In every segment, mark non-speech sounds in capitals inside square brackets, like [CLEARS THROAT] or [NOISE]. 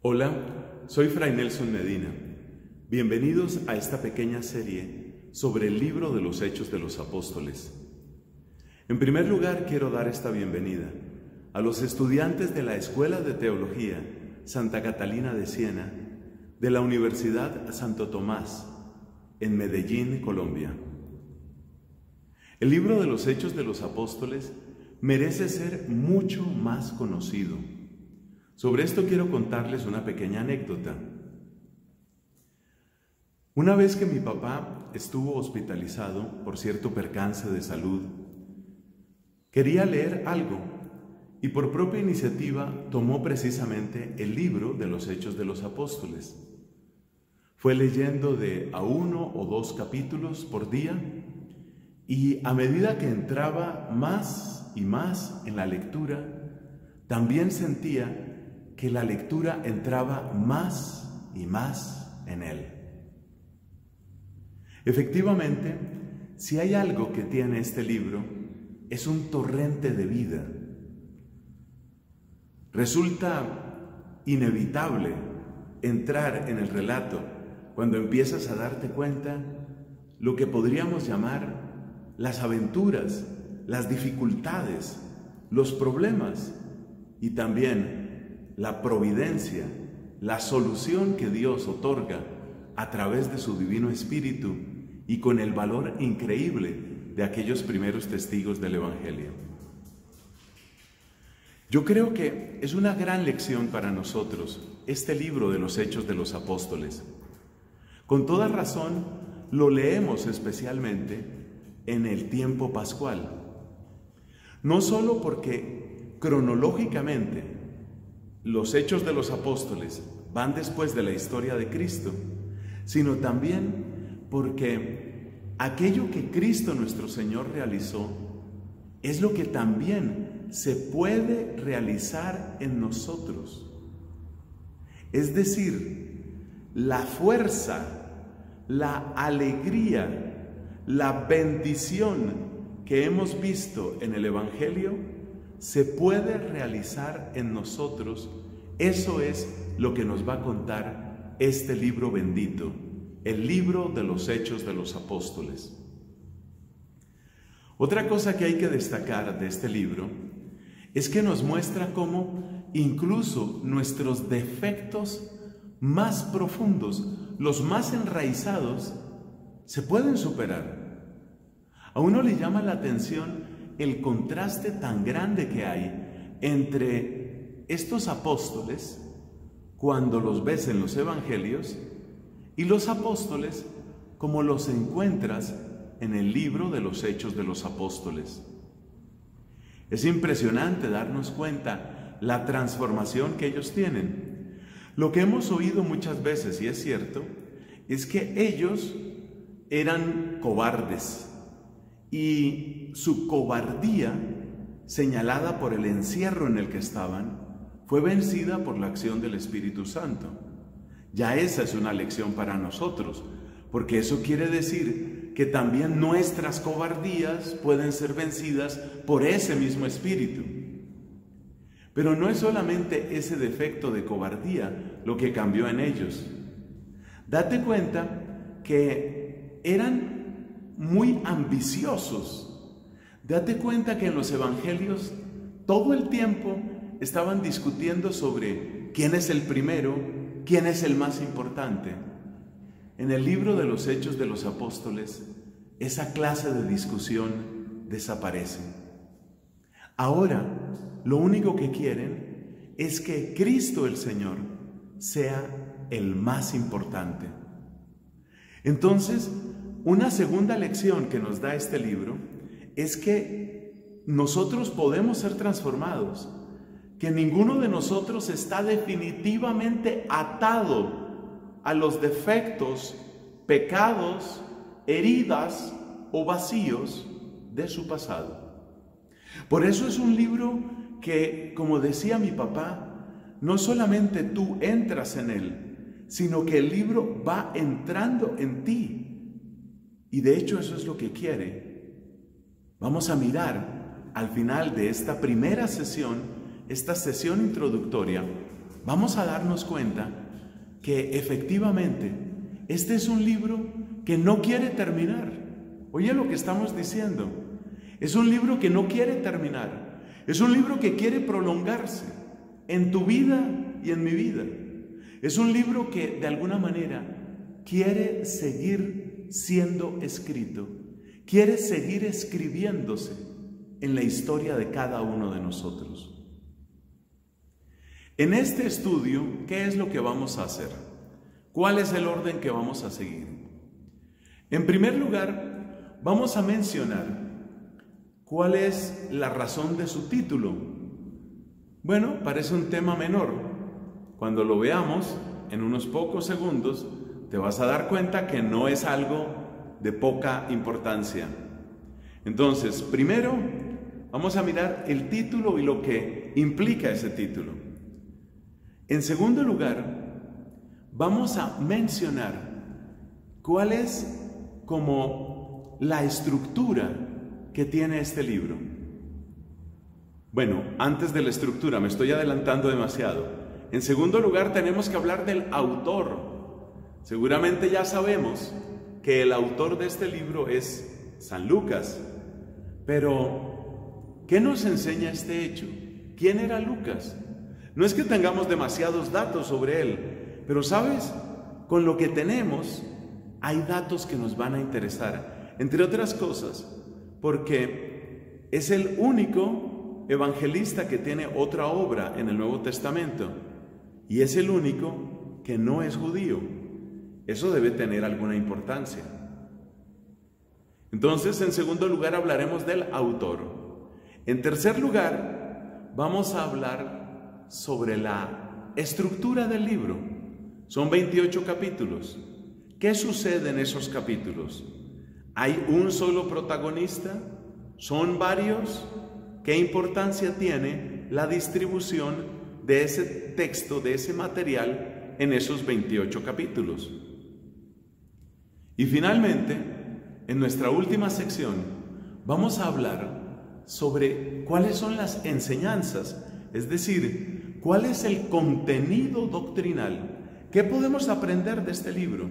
Hola, soy Fray Nelson Medina. Bienvenidos a esta pequeña serie sobre el libro de los Hechos de los Apóstoles. En primer lugar, quiero dar esta bienvenida a los estudiantes de la Escuela de Teología Santa Catalina de Siena de la Universidad Santo Tomás en Medellín, Colombia. El libro de los Hechos de los Apóstoles merece ser mucho más conocido sobre esto quiero contarles una pequeña anécdota. Una vez que mi papá estuvo hospitalizado por cierto percance de salud, quería leer algo y por propia iniciativa tomó precisamente el libro de los Hechos de los Apóstoles. Fue leyendo de a uno o dos capítulos por día y a medida que entraba más y más en la lectura, también sentía que la lectura entraba más y más en él. Efectivamente, si hay algo que tiene este libro, es un torrente de vida. Resulta inevitable entrar en el relato cuando empiezas a darte cuenta lo que podríamos llamar las aventuras, las dificultades, los problemas y también la providencia, la solución que Dios otorga a través de su Divino Espíritu y con el valor increíble de aquellos primeros testigos del Evangelio. Yo creo que es una gran lección para nosotros este libro de los Hechos de los Apóstoles. Con toda razón, lo leemos especialmente en el tiempo pascual. No solo porque cronológicamente los hechos de los apóstoles van después de la historia de Cristo, sino también porque aquello que Cristo nuestro Señor realizó es lo que también se puede realizar en nosotros. Es decir, la fuerza, la alegría, la bendición que hemos visto en el Evangelio se puede realizar en nosotros, eso es lo que nos va a contar este libro bendito, el libro de los hechos de los apóstoles. Otra cosa que hay que destacar de este libro es que nos muestra cómo incluso nuestros defectos más profundos, los más enraizados, se pueden superar. A uno le llama la atención el contraste tan grande que hay entre estos apóstoles, cuando los ves en los evangelios, y los apóstoles como los encuentras en el libro de los Hechos de los Apóstoles. Es impresionante darnos cuenta la transformación que ellos tienen. Lo que hemos oído muchas veces, y es cierto, es que ellos eran cobardes, y su cobardía, señalada por el encierro en el que estaban, fue vencida por la acción del Espíritu Santo. Ya esa es una lección para nosotros, porque eso quiere decir que también nuestras cobardías pueden ser vencidas por ese mismo Espíritu. Pero no es solamente ese defecto de cobardía lo que cambió en ellos. Date cuenta que eran muy ambiciosos. Date cuenta que en los evangelios todo el tiempo estaban discutiendo sobre quién es el primero, quién es el más importante. En el libro de los Hechos de los Apóstoles, esa clase de discusión desaparece. Ahora, lo único que quieren es que Cristo el Señor sea el más importante. Entonces, una segunda lección que nos da este libro es que nosotros podemos ser transformados, que ninguno de nosotros está definitivamente atado a los defectos, pecados, heridas o vacíos de su pasado. Por eso es un libro que, como decía mi papá, no solamente tú entras en él, sino que el libro va entrando en ti y de hecho eso es lo que quiere. Vamos a mirar al final de esta primera sesión, esta sesión introductoria, vamos a darnos cuenta que efectivamente este es un libro que no quiere terminar. Oye lo que estamos diciendo. Es un libro que no quiere terminar. Es un libro que quiere prolongarse en tu vida y en mi vida. Es un libro que de alguna manera quiere seguir siendo escrito, quiere seguir escribiéndose en la historia de cada uno de nosotros. En este estudio, ¿qué es lo que vamos a hacer? ¿Cuál es el orden que vamos a seguir? En primer lugar, vamos a mencionar cuál es la razón de su título. Bueno, parece un tema menor. Cuando lo veamos, en unos pocos segundos, te vas a dar cuenta que no es algo de poca importancia. Entonces, primero vamos a mirar el título y lo que implica ese título. En segundo lugar, vamos a mencionar cuál es como la estructura que tiene este libro. Bueno, antes de la estructura, me estoy adelantando demasiado. En segundo lugar, tenemos que hablar del autor Seguramente ya sabemos que el autor de este libro es San Lucas, pero ¿qué nos enseña este hecho? ¿Quién era Lucas? No es que tengamos demasiados datos sobre él, pero sabes, con lo que tenemos hay datos que nos van a interesar, entre otras cosas, porque es el único evangelista que tiene otra obra en el Nuevo Testamento y es el único que no es judío. Eso debe tener alguna importancia. Entonces, en segundo lugar, hablaremos del autor. En tercer lugar, vamos a hablar sobre la estructura del libro. Son 28 capítulos. ¿Qué sucede en esos capítulos? ¿Hay un solo protagonista? ¿Son varios? ¿Qué importancia tiene la distribución de ese texto, de ese material en esos 28 capítulos? Y finalmente, en nuestra última sección, vamos a hablar sobre cuáles son las enseñanzas, es decir, cuál es el contenido doctrinal. ¿Qué podemos aprender de este libro?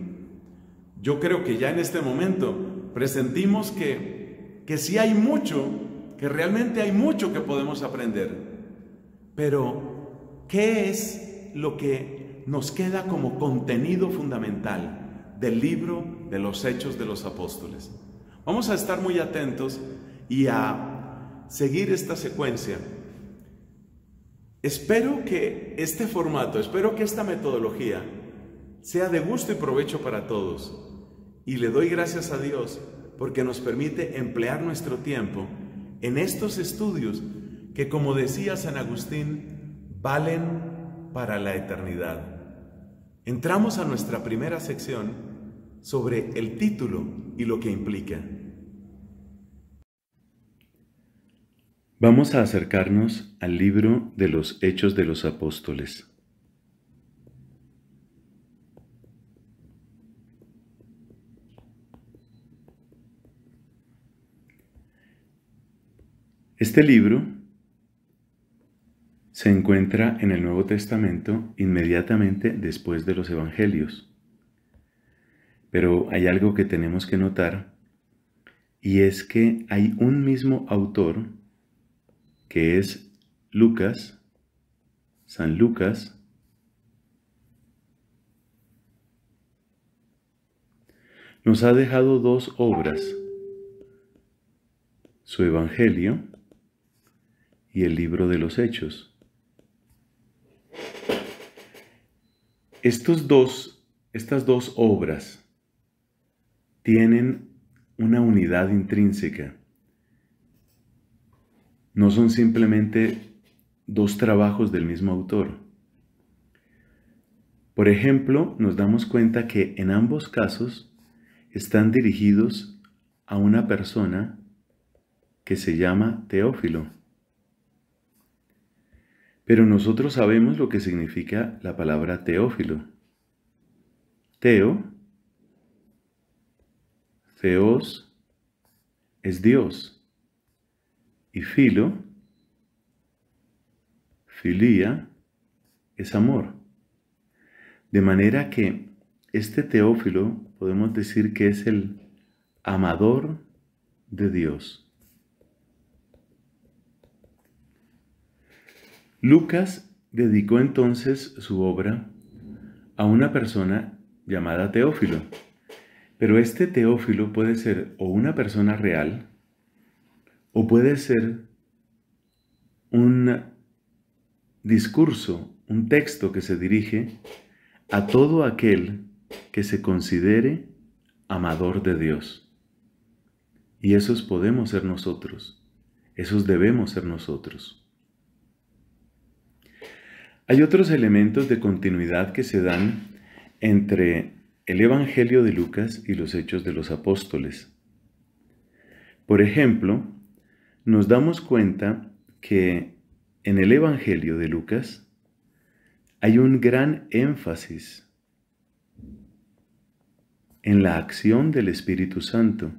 Yo creo que ya en este momento presentimos que, que sí hay mucho, que realmente hay mucho que podemos aprender. Pero, ¿qué es lo que nos queda como contenido fundamental del libro de los hechos de los apóstoles. Vamos a estar muy atentos y a seguir esta secuencia. Espero que este formato, espero que esta metodología sea de gusto y provecho para todos. Y le doy gracias a Dios porque nos permite emplear nuestro tiempo en estos estudios que, como decía San Agustín, valen para la eternidad. Entramos a nuestra primera sección sobre el título y lo que implica. Vamos a acercarnos al libro de los Hechos de los Apóstoles. Este libro se encuentra en el Nuevo Testamento inmediatamente después de los Evangelios. Pero hay algo que tenemos que notar y es que hay un mismo autor que es Lucas, San Lucas, nos ha dejado dos obras, su Evangelio y el libro de los Hechos. Estos dos, estas dos obras tienen una unidad intrínseca. No son simplemente dos trabajos del mismo autor. Por ejemplo, nos damos cuenta que en ambos casos están dirigidos a una persona que se llama Teófilo. Pero nosotros sabemos lo que significa la palabra Teófilo. Teo Feos es Dios. Y Filo, Filía, es amor. De manera que este Teófilo podemos decir que es el amador de Dios. Lucas dedicó entonces su obra a una persona llamada Teófilo, pero este Teófilo puede ser o una persona real o puede ser un discurso, un texto que se dirige a todo aquel que se considere amador de Dios. Y esos podemos ser nosotros, esos debemos ser nosotros. Hay otros elementos de continuidad que se dan entre el Evangelio de Lucas y los Hechos de los Apóstoles. Por ejemplo, nos damos cuenta que en el Evangelio de Lucas hay un gran énfasis en la acción del Espíritu Santo.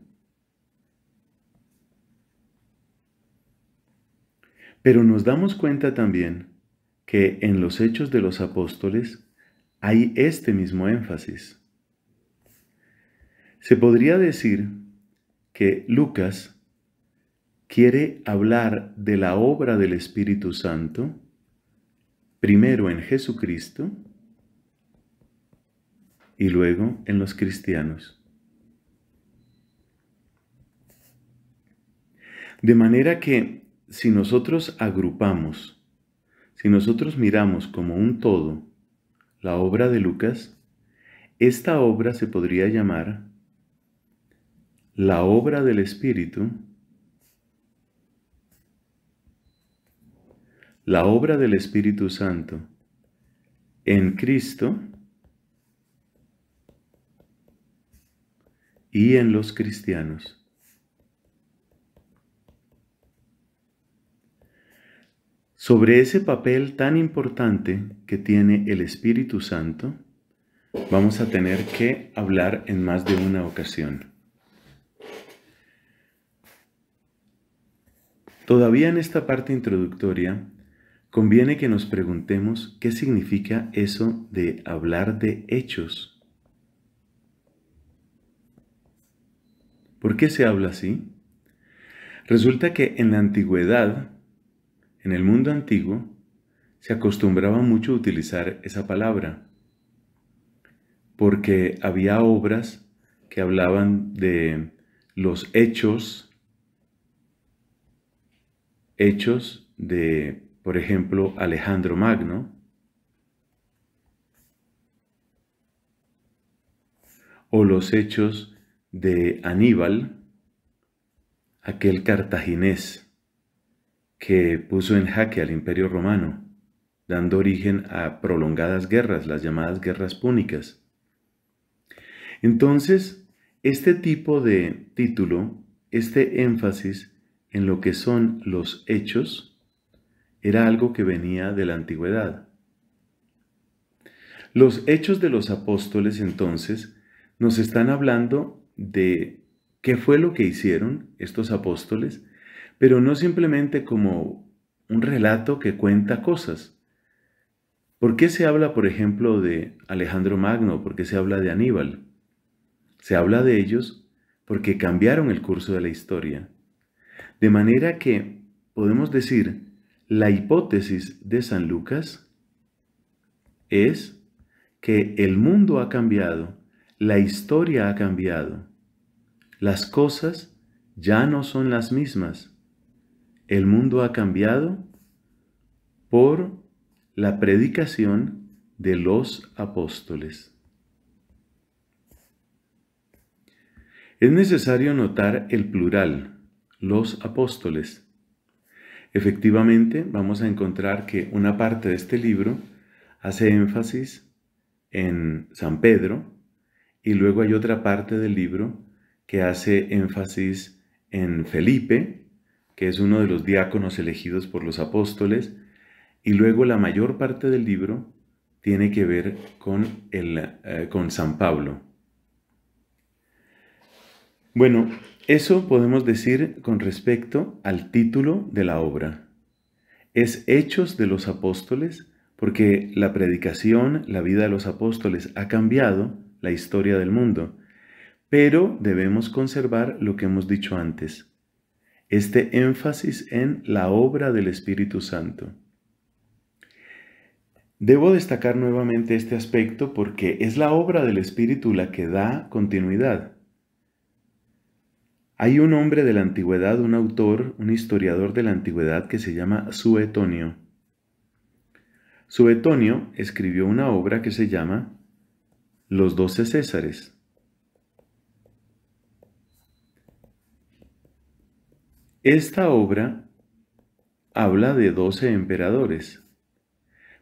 Pero nos damos cuenta también que en los hechos de los apóstoles hay este mismo énfasis. Se podría decir que Lucas quiere hablar de la obra del Espíritu Santo, primero en Jesucristo y luego en los cristianos. De manera que si nosotros agrupamos, si nosotros miramos como un todo la obra de Lucas, esta obra se podría llamar la obra del Espíritu, la obra del Espíritu Santo en Cristo y en los cristianos. Sobre ese papel tan importante que tiene el Espíritu Santo, vamos a tener que hablar en más de una ocasión. Todavía en esta parte introductoria, conviene que nos preguntemos qué significa eso de hablar de hechos. ¿Por qué se habla así? Resulta que en la antigüedad, en el mundo antiguo, se acostumbraba mucho a utilizar esa palabra, porque había obras que hablaban de los hechos hechos de, por ejemplo, Alejandro Magno, o los hechos de Aníbal, aquel cartaginés que puso en jaque al imperio romano, dando origen a prolongadas guerras, las llamadas guerras púnicas. Entonces, este tipo de título, este énfasis, en lo que son los hechos, era algo que venía de la antigüedad. Los hechos de los apóstoles entonces nos están hablando de qué fue lo que hicieron estos apóstoles, pero no simplemente como un relato que cuenta cosas. ¿Por qué se habla, por ejemplo, de Alejandro Magno? ¿Por qué se habla de Aníbal? Se habla de ellos porque cambiaron el curso de la historia, de manera que podemos decir, la hipótesis de San Lucas es que el mundo ha cambiado, la historia ha cambiado, las cosas ya no son las mismas. El mundo ha cambiado por la predicación de los apóstoles. Es necesario notar el plural los apóstoles. Efectivamente, vamos a encontrar que una parte de este libro hace énfasis en San Pedro y luego hay otra parte del libro que hace énfasis en Felipe, que es uno de los diáconos elegidos por los apóstoles, y luego la mayor parte del libro tiene que ver con, el, eh, con San Pablo. Bueno, eso podemos decir con respecto al título de la obra. Es Hechos de los Apóstoles porque la predicación, la vida de los apóstoles ha cambiado la historia del mundo, pero debemos conservar lo que hemos dicho antes, este énfasis en la obra del Espíritu Santo. Debo destacar nuevamente este aspecto porque es la obra del Espíritu la que da continuidad. Hay un hombre de la antigüedad, un autor, un historiador de la antigüedad que se llama Suetonio. Suetonio escribió una obra que se llama Los Doce Césares. Esta obra habla de doce emperadores,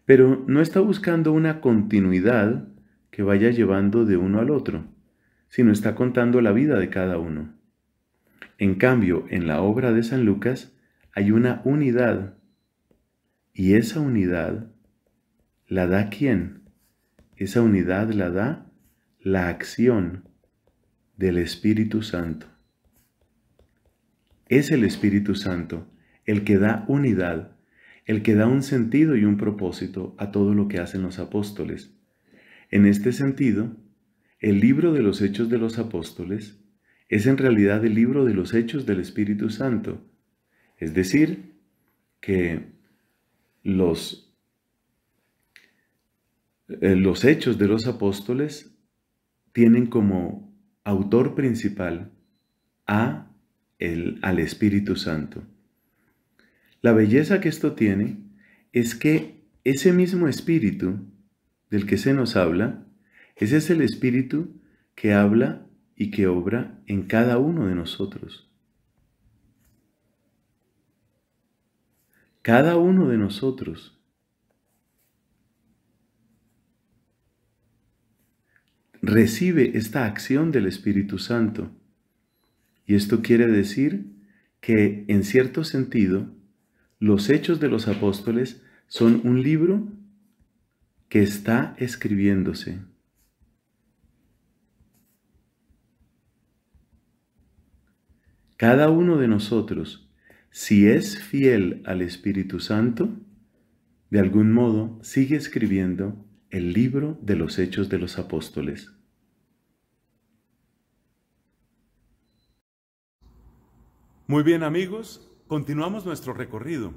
pero no está buscando una continuidad que vaya llevando de uno al otro, sino está contando la vida de cada uno. En cambio, en la obra de San Lucas hay una unidad. Y esa unidad la da quién? Esa unidad la da la acción del Espíritu Santo. Es el Espíritu Santo el que da unidad, el que da un sentido y un propósito a todo lo que hacen los apóstoles. En este sentido, el libro de los Hechos de los Apóstoles es en realidad el libro de los hechos del Espíritu Santo. Es decir, que los, eh, los hechos de los apóstoles tienen como autor principal a el, al Espíritu Santo. La belleza que esto tiene es que ese mismo espíritu del que se nos habla, ese es el espíritu que habla y que obra en cada uno de nosotros. Cada uno de nosotros. Recibe esta acción del Espíritu Santo. Y esto quiere decir que, en cierto sentido, los hechos de los apóstoles son un libro que está escribiéndose. cada uno de nosotros, si es fiel al Espíritu Santo, de algún modo sigue escribiendo el libro de los hechos de los apóstoles. Muy bien amigos, continuamos nuestro recorrido.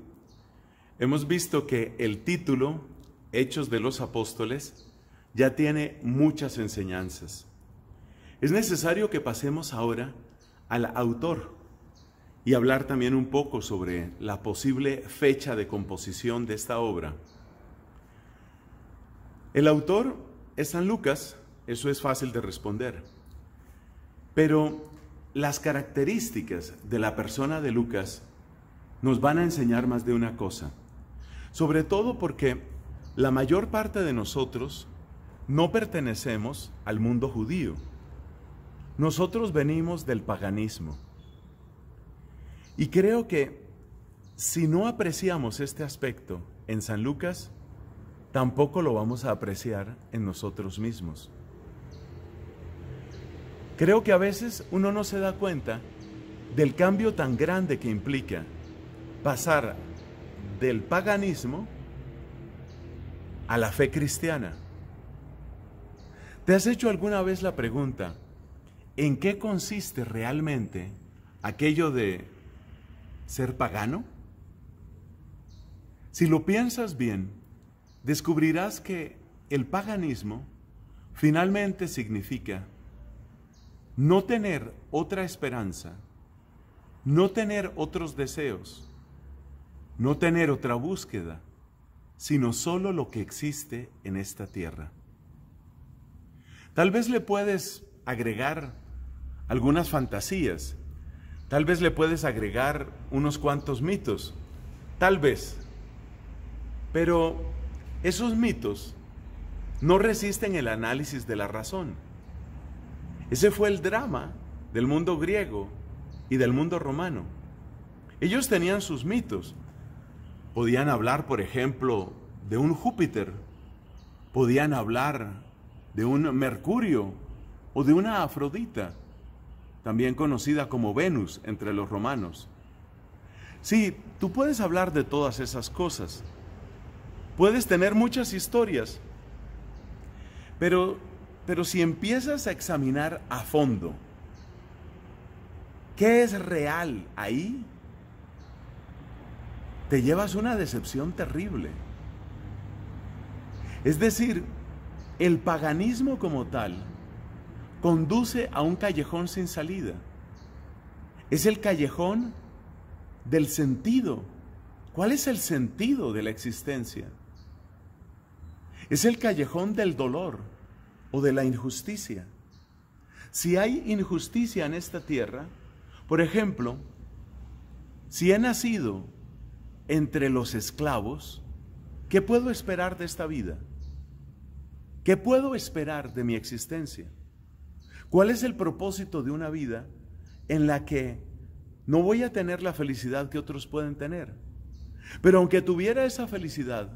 Hemos visto que el título, Hechos de los Apóstoles, ya tiene muchas enseñanzas. Es necesario que pasemos ahora al autor y hablar también un poco sobre la posible fecha de composición de esta obra. El autor es San Lucas, eso es fácil de responder, pero las características de la persona de Lucas nos van a enseñar más de una cosa, sobre todo porque la mayor parte de nosotros no pertenecemos al mundo judío nosotros venimos del paganismo. Y creo que si no apreciamos este aspecto en San Lucas, tampoco lo vamos a apreciar en nosotros mismos. Creo que a veces uno no se da cuenta del cambio tan grande que implica pasar del paganismo a la fe cristiana. ¿Te has hecho alguna vez la pregunta, ¿en qué consiste realmente aquello de ser pagano? Si lo piensas bien, descubrirás que el paganismo finalmente significa no tener otra esperanza, no tener otros deseos, no tener otra búsqueda, sino solo lo que existe en esta tierra. Tal vez le puedes agregar algunas fantasías. Tal vez le puedes agregar unos cuantos mitos. Tal vez. Pero esos mitos no resisten el análisis de la razón. Ese fue el drama del mundo griego y del mundo romano. Ellos tenían sus mitos. Podían hablar, por ejemplo, de un Júpiter, podían hablar de un Mercurio o de una Afrodita también conocida como Venus entre los romanos. Sí, tú puedes hablar de todas esas cosas. Puedes tener muchas historias. Pero, pero si empiezas a examinar a fondo, ¿qué es real ahí? Te llevas una decepción terrible. Es decir, el paganismo como tal conduce a un callejón sin salida. Es el callejón del sentido. ¿Cuál es el sentido de la existencia? Es el callejón del dolor o de la injusticia. Si hay injusticia en esta tierra, por ejemplo, si he nacido entre los esclavos, ¿qué puedo esperar de esta vida? ¿Qué puedo esperar de mi existencia? ¿Cuál es el propósito de una vida en la que no voy a tener la felicidad que otros pueden tener? Pero aunque tuviera esa felicidad,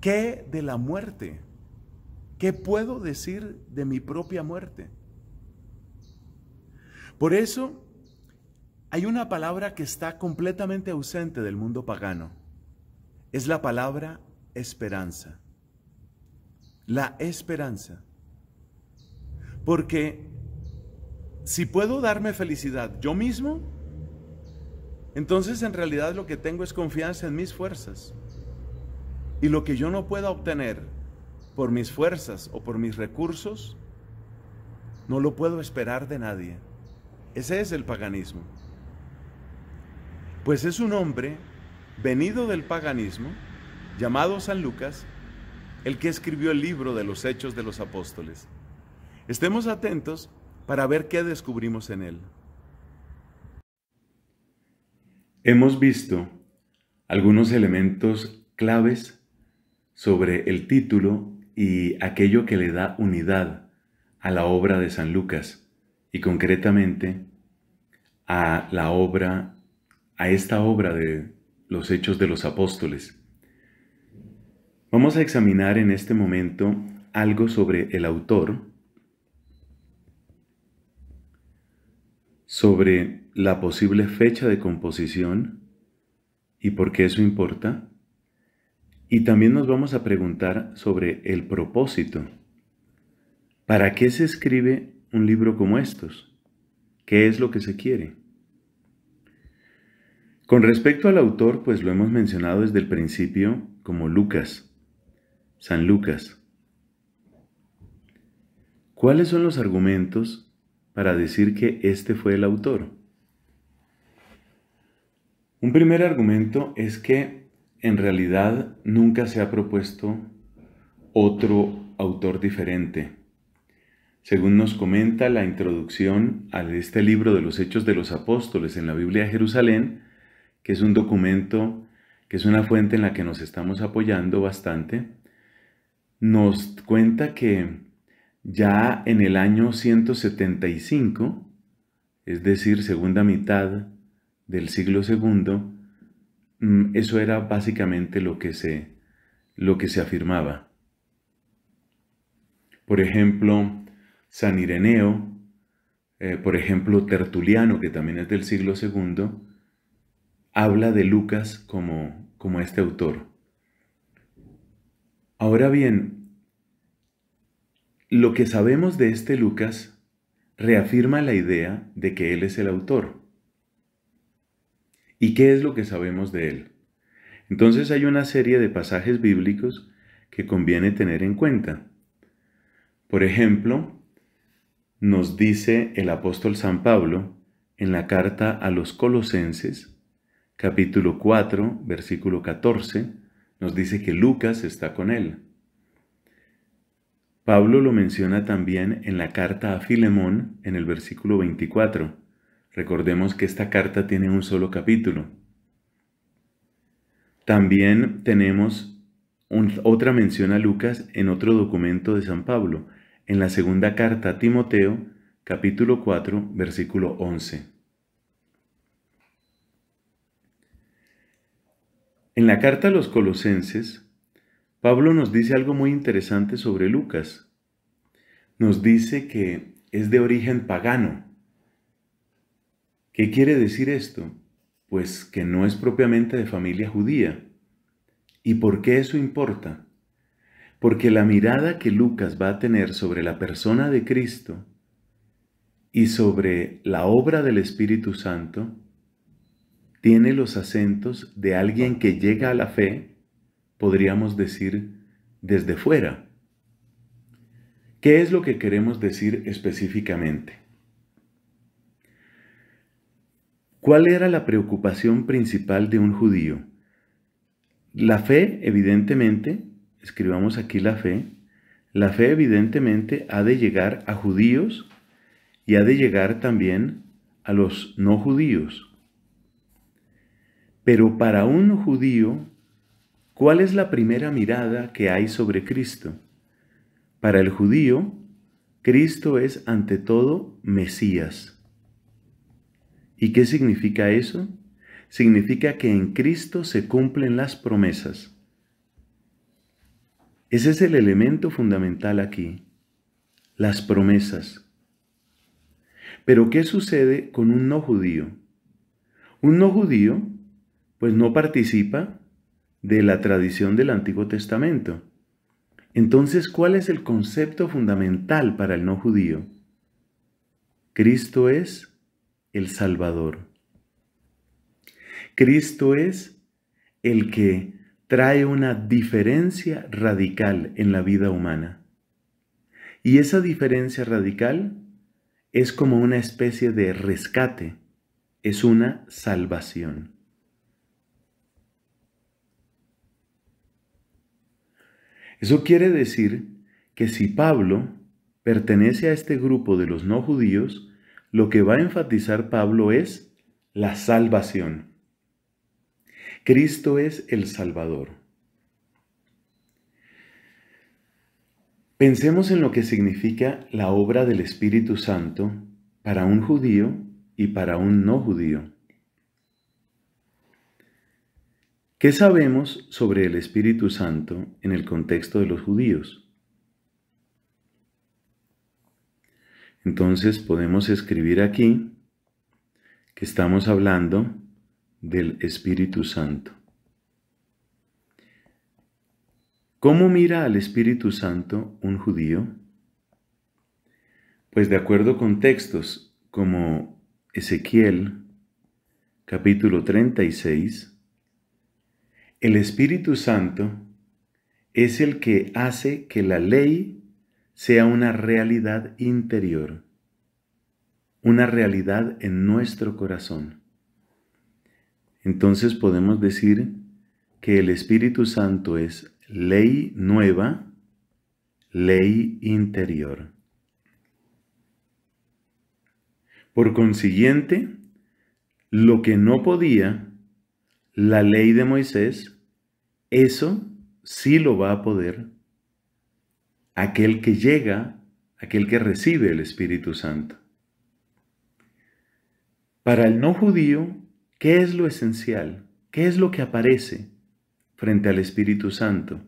¿qué de la muerte? ¿Qué puedo decir de mi propia muerte? Por eso hay una palabra que está completamente ausente del mundo pagano. Es la palabra esperanza. La esperanza. Porque si puedo darme felicidad yo mismo, entonces en realidad lo que tengo es confianza en mis fuerzas. Y lo que yo no pueda obtener por mis fuerzas o por mis recursos, no lo puedo esperar de nadie. Ese es el paganismo. Pues es un hombre venido del paganismo, llamado San Lucas, el que escribió el libro de los Hechos de los Apóstoles. Estemos atentos para ver qué descubrimos en él. Hemos visto algunos elementos claves sobre el título y aquello que le da unidad a la obra de San Lucas y concretamente a la obra, a esta obra de los Hechos de los Apóstoles. Vamos a examinar en este momento algo sobre el autor sobre la posible fecha de composición y por qué eso importa. Y también nos vamos a preguntar sobre el propósito. ¿Para qué se escribe un libro como estos? ¿Qué es lo que se quiere? Con respecto al autor, pues lo hemos mencionado desde el principio como Lucas, San Lucas. ¿Cuáles son los argumentos para decir que este fue el autor? Un primer argumento es que en realidad nunca se ha propuesto otro autor diferente. Según nos comenta la introducción a este libro de los Hechos de los Apóstoles en la Biblia de Jerusalén, que es un documento, que es una fuente en la que nos estamos apoyando bastante, nos cuenta que ya en el año 175, es decir, segunda mitad del siglo segundo, mm, eso era básicamente lo que se, lo que se afirmaba. Por ejemplo, San Ireneo, eh, por ejemplo, Tertuliano, que también es del siglo II, habla de Lucas como, como este autor. Ahora bien, lo que sabemos de este Lucas reafirma la idea de que él es el autor. ¿Y qué es lo que sabemos de él? Entonces hay una serie de pasajes bíblicos que conviene tener en cuenta. Por ejemplo, nos dice el apóstol San Pablo en la carta a los Colosenses, capítulo 4, versículo 14, nos dice que Lucas está con él. Pablo lo menciona también en la carta a Filemón en el versículo 24. Recordemos que esta carta tiene un solo capítulo. También tenemos otra mención a Lucas en otro documento de San Pablo, en la segunda carta a Timoteo, capítulo 4, versículo 11. En la carta a los colosenses, Pablo nos dice algo muy interesante sobre Lucas. Nos dice que es de origen pagano. ¿Qué quiere decir esto? Pues que no es propiamente de familia judía. ¿Y por qué eso importa? Porque la mirada que Lucas va a tener sobre la persona de Cristo y sobre la obra del Espíritu Santo tiene los acentos de alguien que llega a la fe podríamos decir, desde fuera. ¿Qué es lo que queremos decir específicamente? ¿Cuál era la preocupación principal de un judío? La fe, evidentemente, escribamos aquí la fe, la fe evidentemente ha de llegar a judíos y ha de llegar también a los no judíos. Pero para un judío ¿Cuál es la primera mirada que hay sobre Cristo? Para el judío, Cristo es ante todo Mesías. ¿Y qué significa eso? Significa que en Cristo se cumplen las promesas. Ese es el elemento fundamental aquí, las promesas. Pero ¿qué sucede con un no judío? Un no judío pues no participa de la tradición del Antiguo Testamento. Entonces, ¿cuál es el concepto fundamental para el no judío? Cristo es el Salvador. Cristo es el que trae una diferencia radical en la vida humana. Y esa diferencia radical es como una especie de rescate, es una salvación. Eso quiere decir que si Pablo pertenece a este grupo de los no judíos, lo que va a enfatizar Pablo es la salvación. Cristo es el Salvador. Pensemos en lo que significa la obra del Espíritu Santo para un judío y para un no judío. ¿Qué sabemos sobre el Espíritu Santo en el contexto de los judíos? Entonces podemos escribir aquí que estamos hablando del Espíritu Santo. ¿Cómo mira al Espíritu Santo un judío? Pues de acuerdo con textos como Ezequiel capítulo 36, el Espíritu Santo es el que hace que la ley sea una realidad interior, una realidad en nuestro corazón. Entonces podemos decir que el Espíritu Santo es ley nueva, ley interior. Por consiguiente, lo que no podía la ley de Moisés, eso sí lo va a poder aquel que llega, aquel que recibe el Espíritu Santo. Para el no judío, ¿qué es lo esencial? ¿Qué es lo que aparece frente al Espíritu Santo?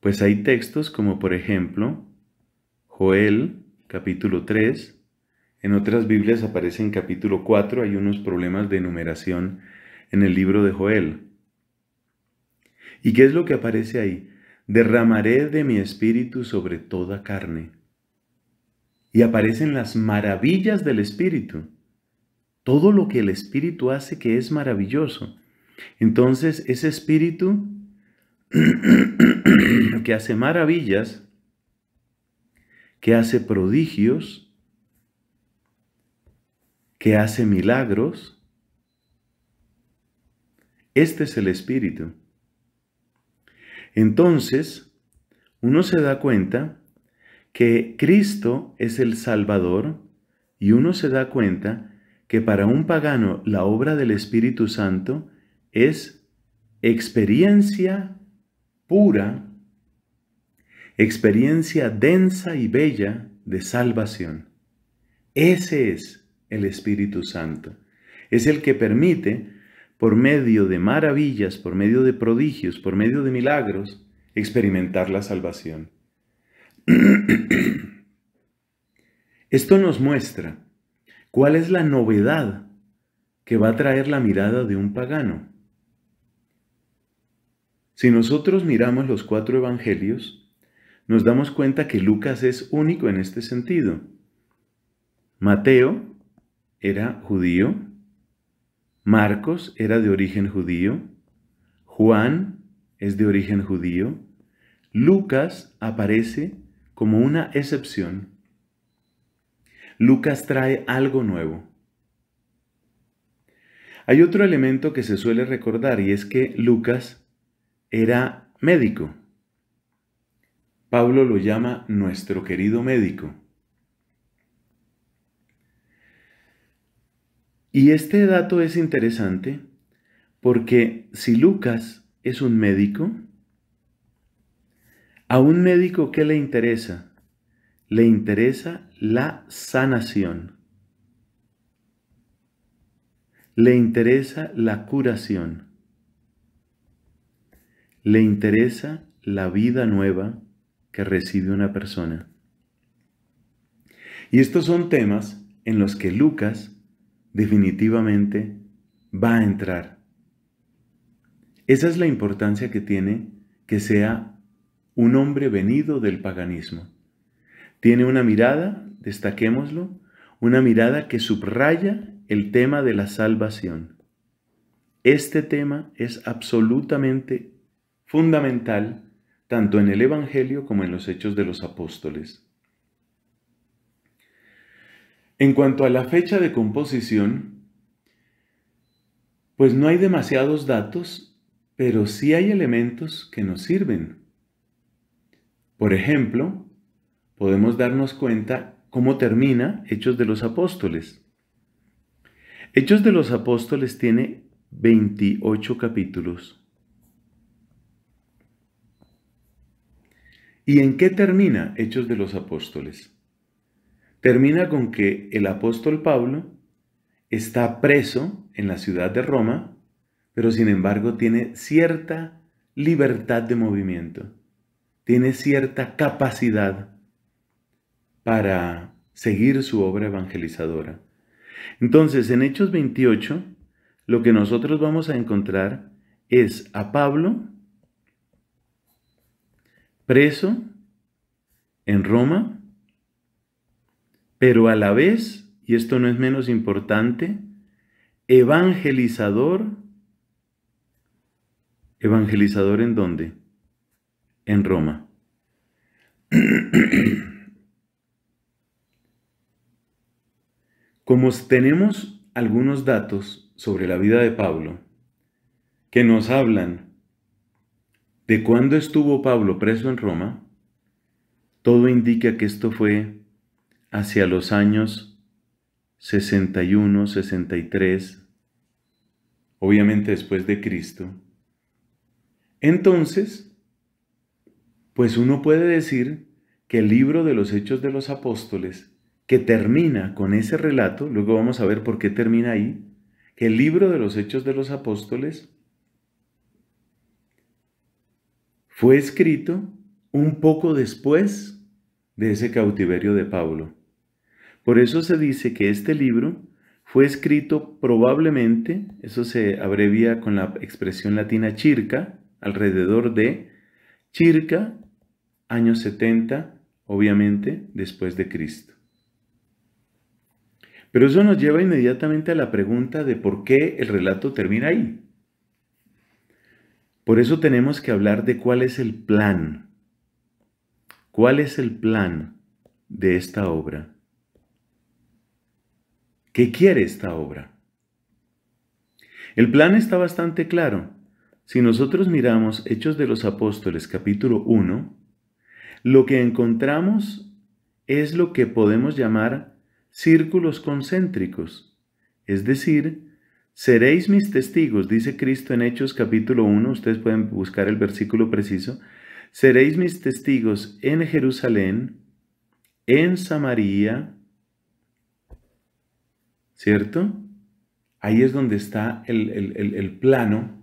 Pues hay textos como por ejemplo Joel capítulo 3, en otras Biblias aparece en capítulo 4, hay unos problemas de numeración en el libro de Joel. ¿Y qué es lo que aparece ahí? Derramaré de mi espíritu sobre toda carne. Y aparecen las maravillas del espíritu. Todo lo que el espíritu hace que es maravilloso. Entonces ese espíritu [CLEARS THROAT] que hace maravillas, que hace prodigios, que hace milagros, este es el espíritu. Entonces, uno se da cuenta que Cristo es el Salvador y uno se da cuenta que para un pagano la obra del Espíritu Santo es experiencia pura, experiencia densa y bella de salvación. Ese es el Espíritu Santo. Es el que permite por medio de maravillas, por medio de prodigios, por medio de milagros, experimentar la salvación. [CLEARS THROAT] Esto nos muestra cuál es la novedad que va a traer la mirada de un pagano. Si nosotros miramos los cuatro evangelios, nos damos cuenta que Lucas es único en este sentido. Mateo era judío, Marcos era de origen judío, Juan es de origen judío, Lucas aparece como una excepción. Lucas trae algo nuevo. Hay otro elemento que se suele recordar y es que Lucas era médico. Pablo lo llama nuestro querido médico. Y este dato es interesante porque si Lucas es un médico, a un médico ¿qué le interesa? Le interesa la sanación. Le interesa la curación. Le interesa la vida nueva que recibe una persona. Y estos son temas en los que Lucas definitivamente va a entrar. Esa es la importancia que tiene que sea un hombre venido del paganismo. Tiene una mirada, destaquémoslo, una mirada que subraya el tema de la salvación. Este tema es absolutamente fundamental tanto en el Evangelio como en los hechos de los apóstoles. En cuanto a la fecha de composición, pues no hay demasiados datos, pero sí hay elementos que nos sirven. Por ejemplo, podemos darnos cuenta cómo termina Hechos de los Apóstoles. Hechos de los Apóstoles tiene 28 capítulos. ¿Y en qué termina Hechos de los Apóstoles? termina con que el apóstol Pablo está preso en la ciudad de Roma, pero sin embargo tiene cierta libertad de movimiento, tiene cierta capacidad para seguir su obra evangelizadora. Entonces, en Hechos 28, lo que nosotros vamos a encontrar es a Pablo preso en Roma, pero a la vez, y esto no es menos importante, evangelizador. ¿Evangelizador en dónde? En Roma. [CLEARS THROAT] Como tenemos algunos datos sobre la vida de Pablo que nos hablan de cuándo estuvo Pablo preso en Roma, todo indica que esto fue hacia los años 61, 63, obviamente después de Cristo, entonces, pues uno puede decir que el libro de los Hechos de los Apóstoles, que termina con ese relato, luego vamos a ver por qué termina ahí, que el libro de los Hechos de los Apóstoles fue escrito un poco después de ese cautiverio de Pablo. Por eso se dice que este libro fue escrito probablemente, eso se abrevia con la expresión latina circa, alrededor de circa años 70, obviamente después de Cristo. Pero eso nos lleva inmediatamente a la pregunta de por qué el relato termina ahí. Por eso tenemos que hablar de cuál es el plan. ¿Cuál es el plan de esta obra? ¿Qué quiere esta obra? El plan está bastante claro. Si nosotros miramos Hechos de los Apóstoles capítulo 1, lo que encontramos es lo que podemos llamar círculos concéntricos, es decir, seréis mis testigos, dice Cristo en Hechos capítulo 1, ustedes pueden buscar el versículo preciso, seréis mis testigos en Jerusalén, en Samaria, ¿cierto? Ahí es donde está el, plano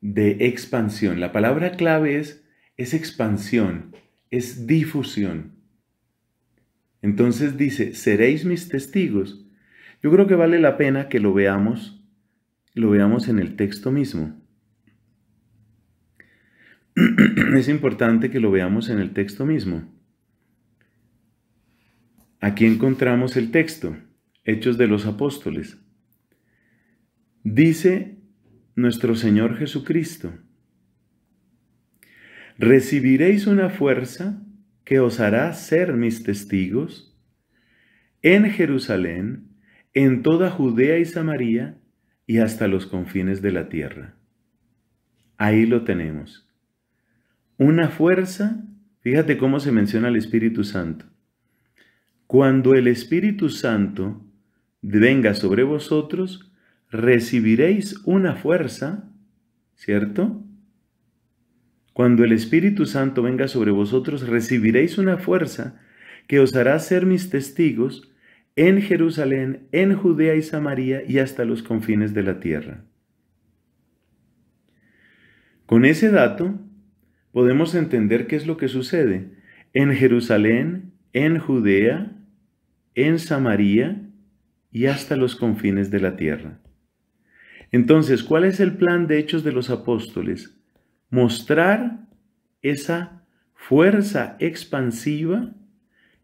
de expansión. La palabra clave es, es expansión, es difusión. Entonces dice, seréis mis testigos. Yo creo que vale la pena que lo veamos, lo veamos en el texto mismo. [CLEARS THROAT] es importante que lo veamos en el texto mismo. Aquí encontramos el texto. Hechos de los Apóstoles. Dice nuestro Señor Jesucristo, recibiréis una fuerza que os hará ser mis testigos en Jerusalén, en toda Judea y Samaria y hasta los confines de la tierra. Ahí lo tenemos. Una fuerza, fíjate cómo se menciona el Espíritu Santo. Cuando el Espíritu Santo venga sobre vosotros, recibiréis una fuerza, ¿cierto? Cuando el Espíritu Santo venga sobre vosotros, recibiréis una fuerza que os hará ser mis testigos en Jerusalén, en Judea y Samaria y hasta los confines de la tierra. Con ese dato podemos entender qué es lo que sucede en Jerusalén, en Judea, en Samaria y hasta los confines de la tierra. Entonces, ¿cuál es el plan de Hechos de los Apóstoles? Mostrar esa fuerza expansiva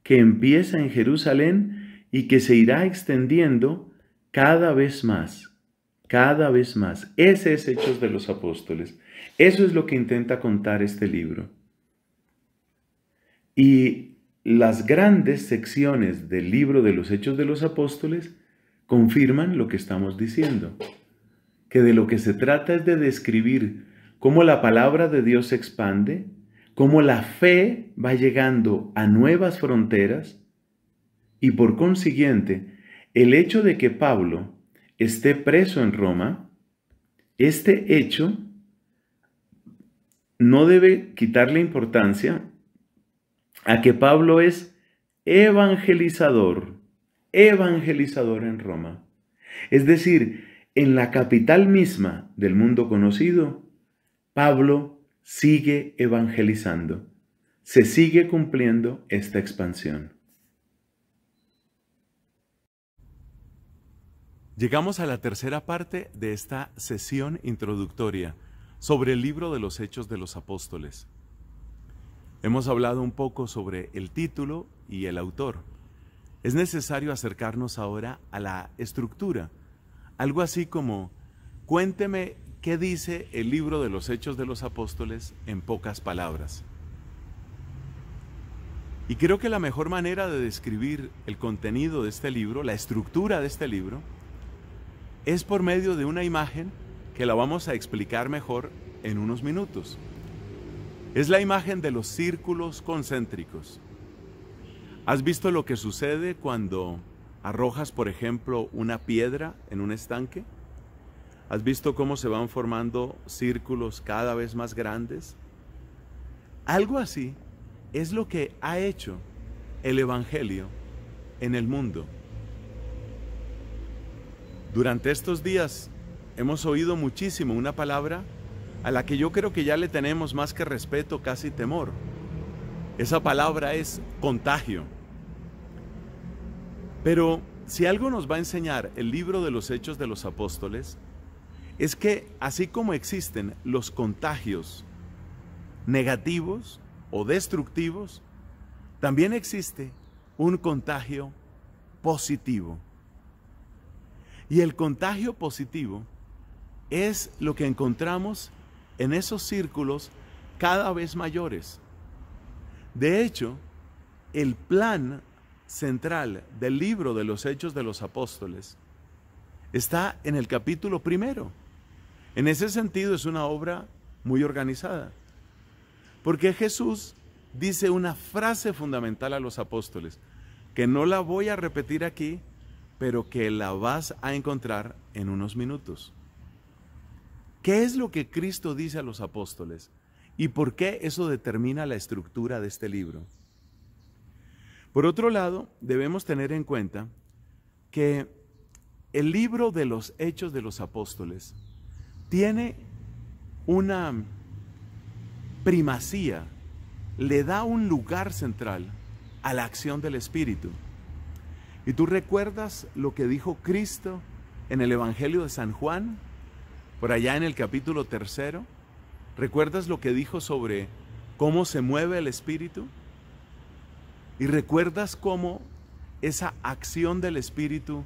que empieza en Jerusalén y que se irá extendiendo cada vez más, cada vez más. Ese es Hechos de los Apóstoles. Eso es lo que intenta contar este libro. Y las grandes secciones del libro de los Hechos de los Apóstoles confirman lo que estamos diciendo, que de lo que se trata es de describir cómo la palabra de Dios se expande, cómo la fe va llegando a nuevas fronteras y por consiguiente el hecho de que Pablo esté preso en Roma, este hecho no debe quitarle importancia a que Pablo es evangelizador, evangelizador en Roma. Es decir, en la capital misma del mundo conocido, Pablo sigue evangelizando. Se sigue cumpliendo esta expansión. Llegamos a la tercera parte de esta sesión introductoria sobre el libro de los Hechos de los Apóstoles. Hemos hablado un poco sobre el título y el autor. Es necesario acercarnos ahora a la estructura, algo así como, cuénteme qué dice el libro de los Hechos de los Apóstoles en pocas palabras. Y creo que la mejor manera de describir el contenido de este libro, la estructura de este libro, es por medio de una imagen que la vamos a explicar mejor en unos minutos. Es la imagen de los círculos concéntricos. ¿Has visto lo que sucede cuando arrojas, por ejemplo, una piedra en un estanque? ¿Has visto cómo se van formando círculos cada vez más grandes? Algo así es lo que ha hecho el Evangelio en el mundo. Durante estos días hemos oído muchísimo una palabra a la que yo creo que ya le tenemos más que respeto, casi temor. Esa palabra es contagio. Pero si algo nos va a enseñar el libro de los Hechos de los Apóstoles, es que así como existen los contagios negativos o destructivos, también existe un contagio positivo. Y el contagio positivo es lo que encontramos en esos círculos cada vez mayores. De hecho, el plan central del libro de los Hechos de los Apóstoles está en el capítulo primero. En ese sentido es una obra muy organizada, porque Jesús dice una frase fundamental a los apóstoles, que no la voy a repetir aquí, pero que la vas a encontrar en unos minutos. ¿Qué es lo que Cristo dice a los apóstoles? ¿Y por qué eso determina la estructura de este libro? Por otro lado, debemos tener en cuenta que el libro de los Hechos de los Apóstoles tiene una primacía, le da un lugar central a la acción del Espíritu. Y tú recuerdas lo que dijo Cristo en el Evangelio de San Juan, por allá en el capítulo tercero, ¿recuerdas lo que dijo sobre cómo se mueve el Espíritu? ¿Y recuerdas cómo esa acción del Espíritu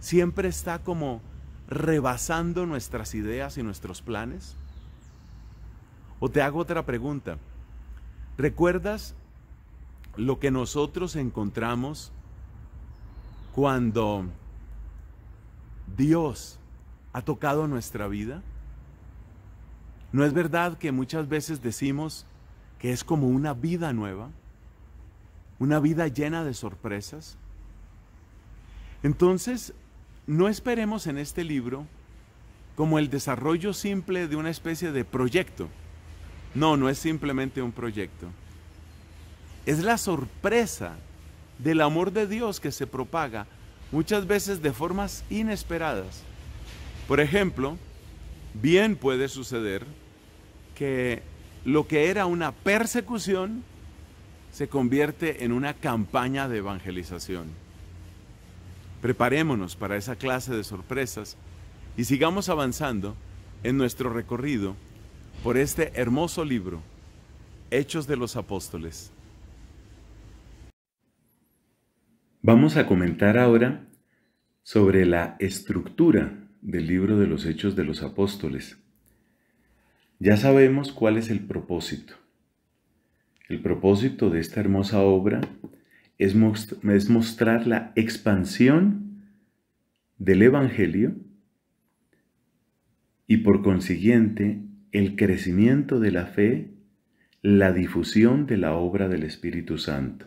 siempre está como rebasando nuestras ideas y nuestros planes? O te hago otra pregunta. ¿Recuerdas lo que nosotros encontramos cuando Dios ha tocado nuestra vida? ¿No es verdad que muchas veces decimos que es como una vida nueva? ¿Una vida llena de sorpresas? Entonces, no esperemos en este libro como el desarrollo simple de una especie de proyecto. No, no es simplemente un proyecto. Es la sorpresa del amor de Dios que se propaga muchas veces de formas inesperadas por ejemplo, bien puede suceder que lo que era una persecución se convierte en una campaña de evangelización. Preparémonos para esa clase de sorpresas y sigamos avanzando en nuestro recorrido por este hermoso libro, Hechos de los Apóstoles. Vamos a comentar ahora sobre la estructura del libro de los Hechos de los Apóstoles. Ya sabemos cuál es el propósito. El propósito de esta hermosa obra es, mostrar la expansión del Evangelio y por consiguiente el crecimiento de la fe, la difusión de la obra del Espíritu Santo.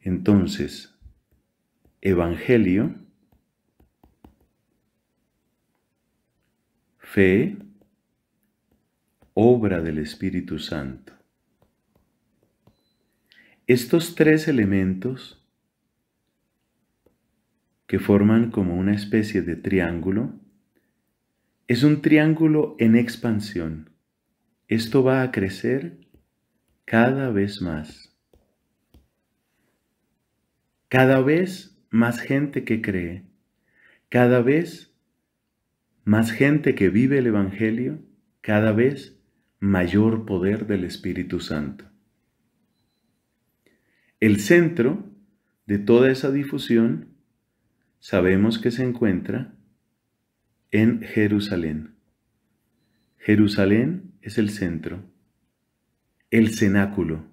Entonces, Evangelio Fe, obra del Espíritu Santo. Estos tres elementos que forman como una especie de triángulo, es un triángulo en expansión. Esto va a crecer cada vez más. Cada vez más gente que cree, cada vez más más gente que vive el Evangelio, cada vez mayor poder del Espíritu Santo. El centro de toda esa difusión sabemos que se encuentra en Jerusalén. Jerusalén es el centro, el cenáculo.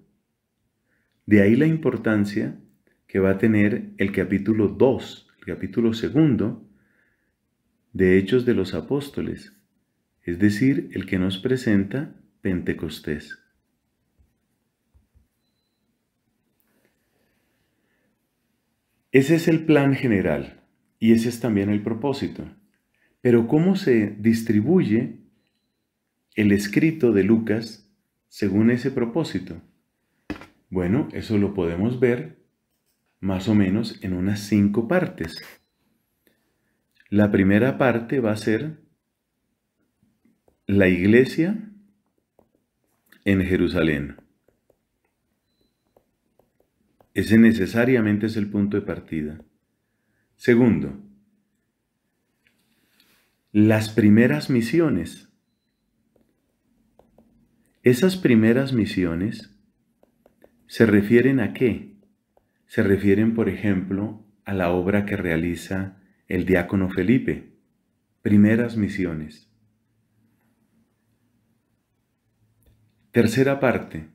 De ahí la importancia que va a tener el capítulo 2, el capítulo segundo, de Hechos de los Apóstoles, es decir, el que nos presenta Pentecostés. Ese es el plan general y ese es también el propósito. Pero ¿cómo se distribuye el escrito de Lucas según ese propósito? Bueno, eso lo podemos ver más o menos en unas cinco partes. La primera parte va a ser la iglesia en Jerusalén. Ese necesariamente es el punto de partida. Segundo, las primeras misiones. Esas primeras misiones se refieren a qué? Se refieren, por ejemplo, a la obra que realiza el diácono Felipe. Primeras misiones. Tercera parte.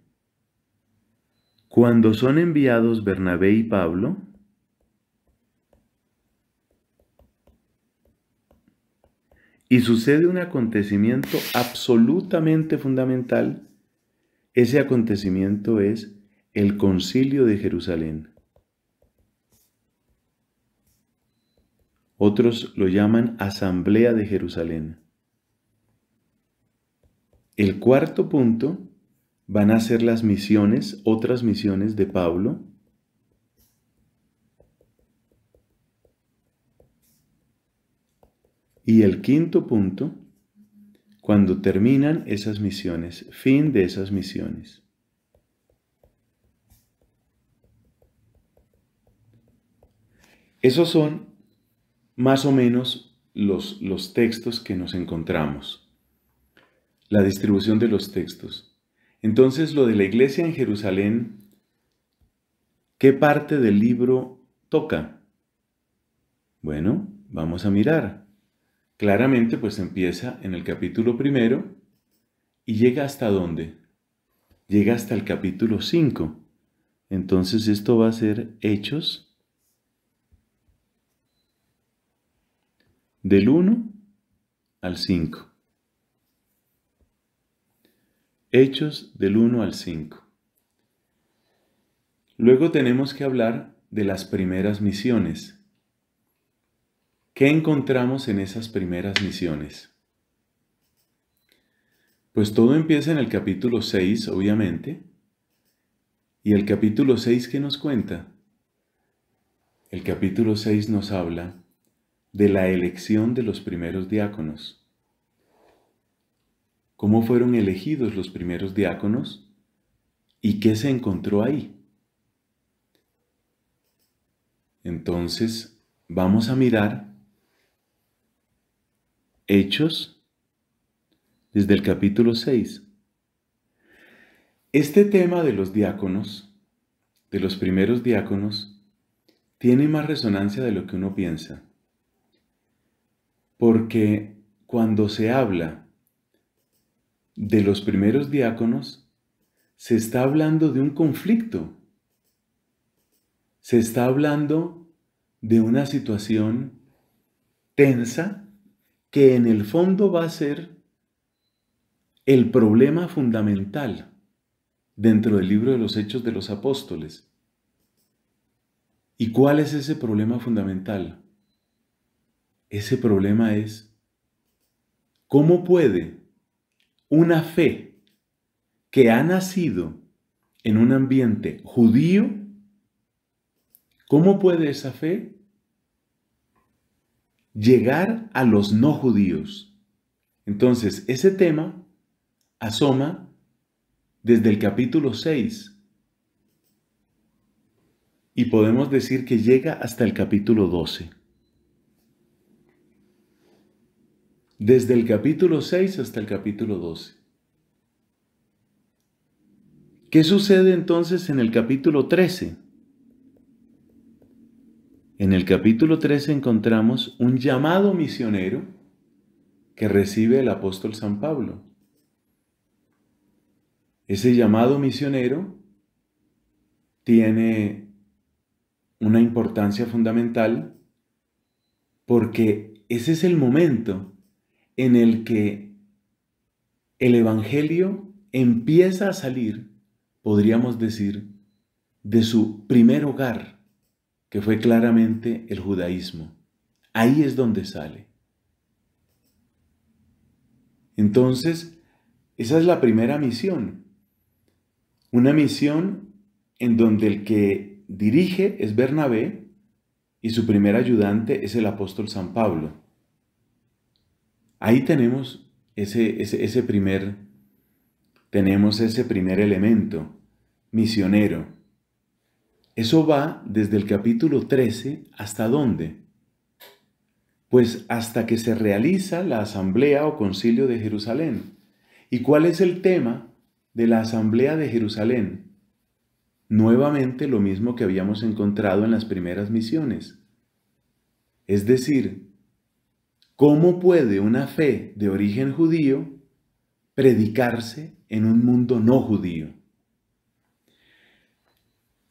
Cuando son enviados Bernabé y Pablo, y sucede un acontecimiento absolutamente fundamental, ese acontecimiento es el concilio de Jerusalén. Otros lo llaman Asamblea de Jerusalén. El cuarto punto van a ser las misiones, otras misiones de Pablo. Y el quinto punto, cuando terminan esas misiones, fin de esas misiones. Esos son más o menos los, textos que nos encontramos, la distribución de los textos. Entonces, lo de la iglesia en Jerusalén, ¿qué parte del libro toca? Bueno, vamos a mirar. Claramente, pues empieza en el capítulo primero y llega hasta dónde? Llega hasta el capítulo 5. Entonces esto va a ser Hechos del 1 al 5. Hechos del 1 al 5. Luego tenemos que hablar de las primeras misiones. ¿Qué encontramos en esas primeras misiones? Pues todo empieza en el capítulo 6, obviamente. ¿Y el capítulo 6 qué nos cuenta? El capítulo 6 nos habla de la elección de los primeros diáconos. ¿Cómo fueron elegidos los primeros diáconos? ¿Y qué se encontró ahí? Entonces, vamos a mirar Hechos desde el capítulo 6. Este tema de los diáconos, de los primeros diáconos, tiene más resonancia de lo que uno piensa porque cuando se habla de los primeros diáconos, se está hablando de un conflicto, se está hablando de una situación tensa que en el fondo va a ser el problema fundamental dentro del libro de los Hechos de los Apóstoles. ¿Y cuál es ese problema fundamental? ese problema es, ¿cómo puede una fe que ha nacido en un ambiente judío, cómo puede esa fe llegar a los no judíos? Entonces, ese tema asoma desde el capítulo 6 y podemos decir que llega hasta el capítulo 12. desde el capítulo 6 hasta el capítulo 12. ¿Qué sucede entonces en el capítulo 13? En el capítulo 13 encontramos un llamado misionero que recibe el apóstol San Pablo. Ese llamado misionero tiene una importancia fundamental porque ese es el momento en el que el Evangelio empieza a salir, podríamos decir, de su primer hogar, que fue claramente el judaísmo. Ahí es donde sale. Entonces, esa es la primera misión. Una misión en donde el que dirige es Bernabé y su primer ayudante es el apóstol San Pablo. Ahí tenemos ese, primer, tenemos ese primer elemento, misionero. Eso va desde el capítulo 13 hasta dónde? Pues hasta que se realiza la asamblea o concilio de Jerusalén. ¿Y cuál es el tema de la asamblea de Jerusalén? Nuevamente lo mismo que habíamos encontrado en las primeras misiones. Es decir, ¿Cómo puede una fe de origen judío predicarse en un mundo no judío?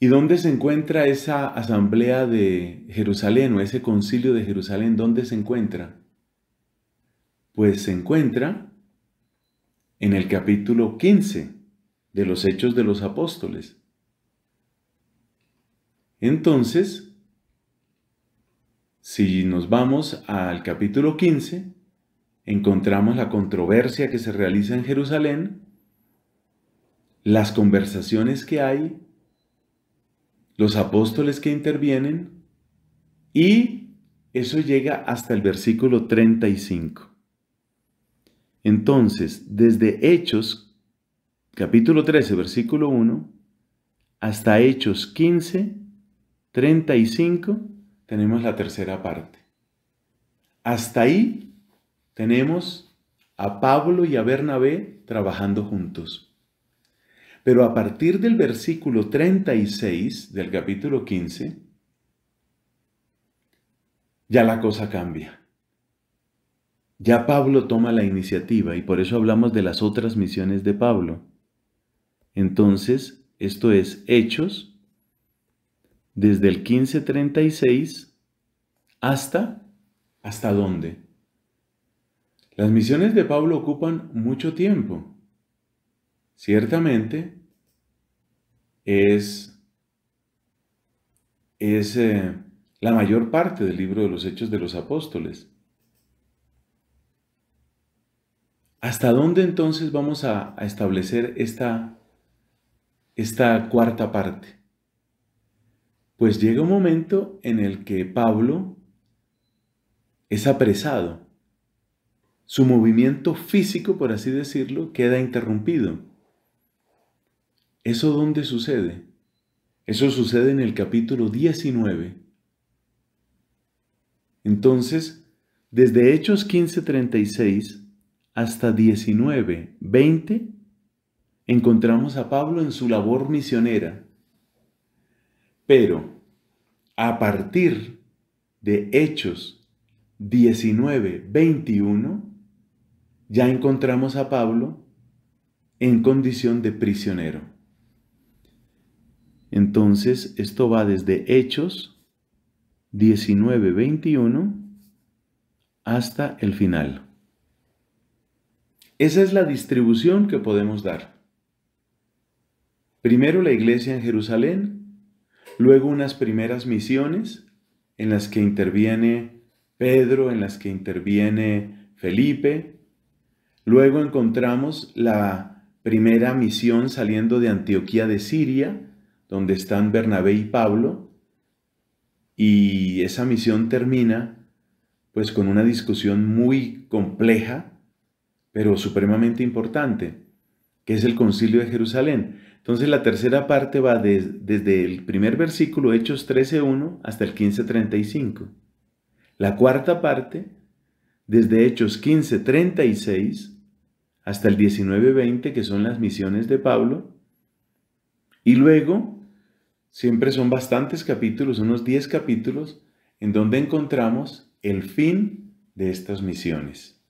¿Y dónde se encuentra esa asamblea de Jerusalén o ese concilio de Jerusalén? ¿Dónde se encuentra? Pues se encuentra en el capítulo 15 de los Hechos de los Apóstoles. Entonces, si nos vamos al capítulo 15, encontramos la controversia que se realiza en Jerusalén, las conversaciones que hay, los apóstoles que intervienen y eso llega hasta el versículo 35. Entonces, desde Hechos, capítulo 13, versículo 1, hasta Hechos 15, 35, tenemos la tercera parte. Hasta ahí tenemos a Pablo y a Bernabé trabajando juntos. Pero a partir del versículo 36 del capítulo 15, ya la cosa cambia. Ya Pablo toma la iniciativa y por eso hablamos de las otras misiones de Pablo. Entonces, esto es Hechos desde el 1536 hasta hasta dónde. Las misiones de Pablo ocupan mucho tiempo. Ciertamente es es eh, la mayor parte del libro de los Hechos de los Apóstoles. ¿Hasta dónde entonces vamos a, a establecer esta, esta cuarta parte? Pues llega un momento en el que Pablo es apresado. Su movimiento físico, por así decirlo, queda interrumpido. ¿Eso dónde sucede? Eso sucede en el capítulo 19. Entonces, desde Hechos 15:36 hasta 19:20, encontramos a Pablo en su labor misionera pero a partir de Hechos 19, 21, ya encontramos a Pablo en condición de prisionero. Entonces, esto va desde Hechos 19, 21 hasta el final. Esa es la distribución que podemos dar. Primero la iglesia en Jerusalén, Luego unas primeras misiones en las que interviene Pedro, en las que interviene Felipe. Luego encontramos la primera misión saliendo de Antioquía de Siria, donde están Bernabé y Pablo. Y esa misión termina pues con una discusión muy compleja, pero supremamente importante, que es el concilio de Jerusalén. Entonces la tercera parte va desde el primer versículo, Hechos 13.1, hasta el 15.35. La cuarta parte, desde Hechos 15.36 hasta el 19.20, que son las misiones de Pablo. Y luego, siempre son bastantes capítulos, unos 10 capítulos, en donde encontramos el fin de estas misiones.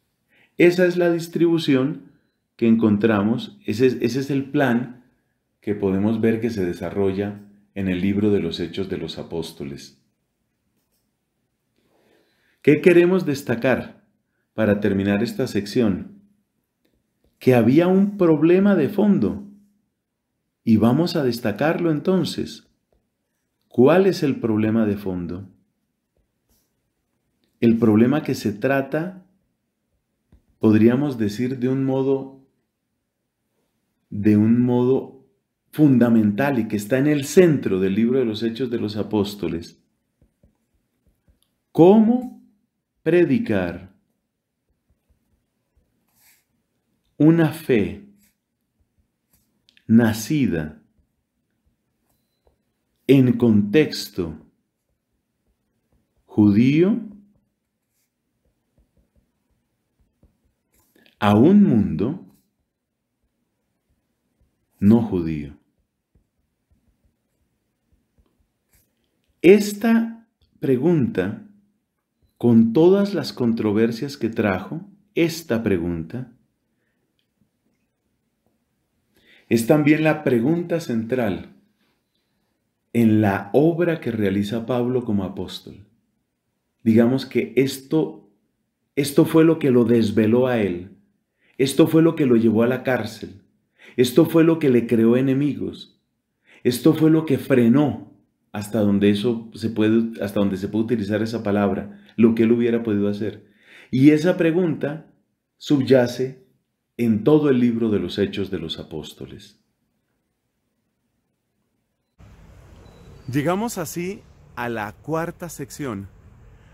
Esa es la distribución que encontramos, ese, ese es el plan que podemos ver que se desarrolla en el libro de los Hechos de los Apóstoles. ¿Qué queremos destacar para terminar esta sección? Que había un problema de fondo y vamos a destacarlo entonces. ¿Cuál es el problema de fondo? El problema que se trata, podríamos decir de un modo de un modo fundamental y que está en el centro del libro de los Hechos de los Apóstoles. ¿Cómo predicar una fe nacida en contexto judío a un mundo no judío? Esta pregunta, con todas las controversias que trajo, esta pregunta es también la pregunta central en la obra que realiza Pablo como apóstol. Digamos que esto, esto fue lo que lo desveló a él, esto fue lo que lo llevó a la cárcel, esto fue lo que le creó enemigos, esto fue lo que frenó hasta donde eso se puede, hasta se puede utilizar esa palabra, lo que él hubiera podido hacer. Y esa pregunta subyace en todo el libro de los Hechos de los Apóstoles. Llegamos así a la cuarta sección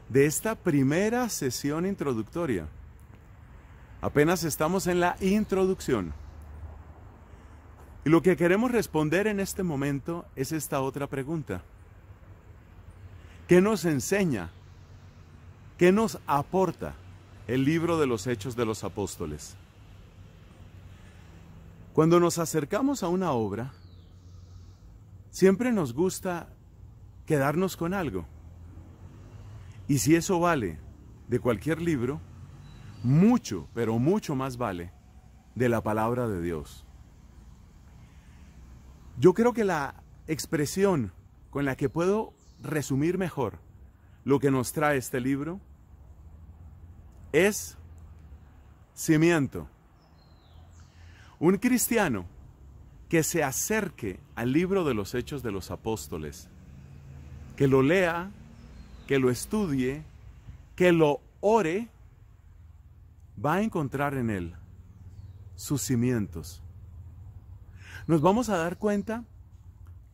de esta primera sesión introductoria. Apenas estamos en la introducción. Y lo que queremos responder en este momento es esta otra pregunta. ¿Qué nos enseña? ¿Qué nos aporta el libro de los Hechos de los Apóstoles? Cuando nos acercamos a una obra, siempre nos gusta quedarnos con algo. Y si eso vale de cualquier libro, mucho, pero mucho más vale de la palabra de Dios. Yo creo que la expresión con la que puedo resumir mejor lo que nos trae este libro es cimiento. Un cristiano que se acerque al libro de los hechos de los apóstoles, que lo lea, que lo estudie, que lo ore, va a encontrar en él sus cimientos nos vamos a dar cuenta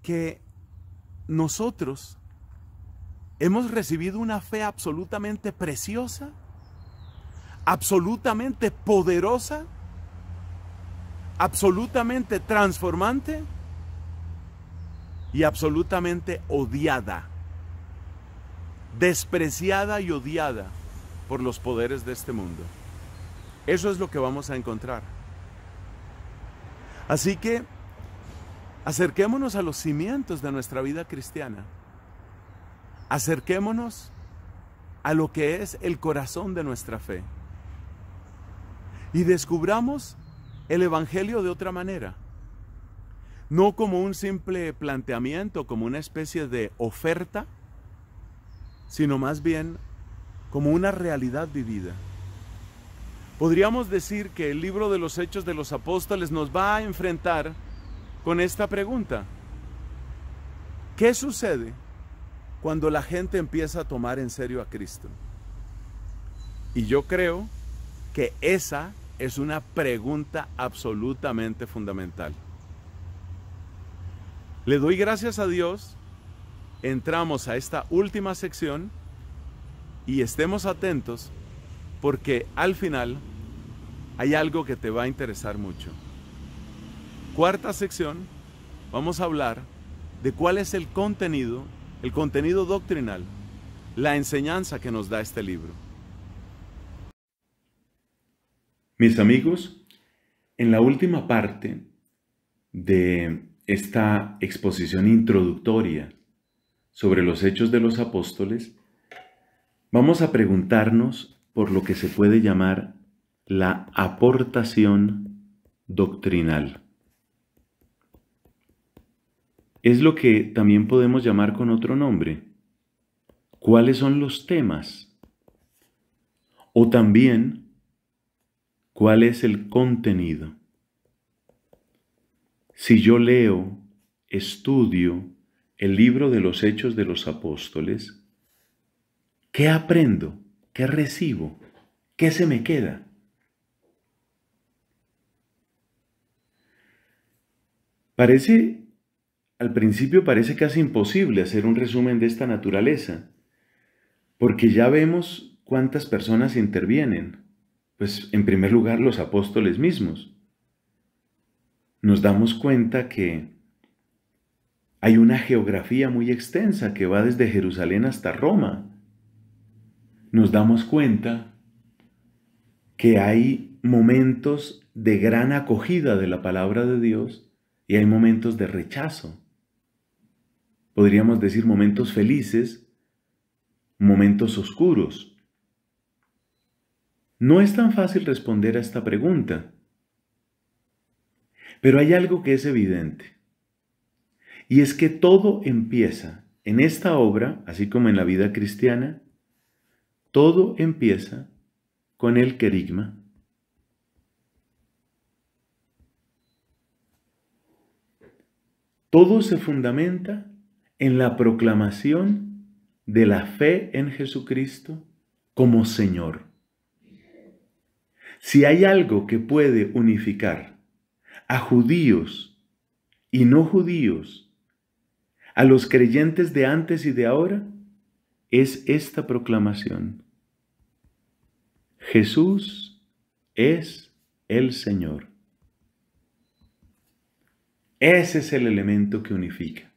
que nosotros hemos recibido una fe absolutamente preciosa, absolutamente poderosa, absolutamente transformante y absolutamente odiada, despreciada y odiada por los poderes de este mundo. Eso es lo que vamos a encontrar. Así que Acerquémonos a los cimientos de nuestra vida cristiana. Acerquémonos a lo que es el corazón de nuestra fe. Y descubramos el Evangelio de otra manera. No como un simple planteamiento, como una especie de oferta, sino más bien como una realidad vivida. Podríamos decir que el libro de los Hechos de los Apóstoles nos va a enfrentar con esta pregunta. ¿Qué sucede cuando la gente empieza a tomar en serio a Cristo? Y yo creo que esa es una pregunta absolutamente fundamental. Le doy gracias a Dios. Entramos a esta última sección y estemos atentos porque al final hay algo que te va a interesar mucho cuarta sección vamos a hablar de cuál es el contenido, el contenido doctrinal, la enseñanza que nos da este libro. Mis amigos, en la última parte de esta exposición introductoria sobre los hechos de los apóstoles, vamos a preguntarnos por lo que se puede llamar la aportación doctrinal es lo que también podemos llamar con otro nombre. ¿Cuáles son los temas? O también, ¿cuál es el contenido? Si yo leo, estudio el libro de los Hechos de los Apóstoles, ¿qué aprendo? ¿Qué recibo? ¿Qué se me queda? Parece al principio parece casi imposible hacer un resumen de esta naturaleza, porque ya vemos cuántas personas intervienen. Pues en primer lugar los apóstoles mismos. Nos damos cuenta que hay una geografía muy extensa que va desde Jerusalén hasta Roma. Nos damos cuenta que hay momentos de gran acogida de la palabra de Dios y hay momentos de rechazo podríamos decir momentos felices, momentos oscuros. No es tan fácil responder a esta pregunta, pero hay algo que es evidente, y es que todo empieza en esta obra, así como en la vida cristiana, todo empieza con el querigma. Todo se fundamenta en la proclamación de la fe en Jesucristo como Señor. Si hay algo que puede unificar a judíos y no judíos, a los creyentes de antes y de ahora, es esta proclamación. Jesús es el Señor. Ese es el elemento que unifica.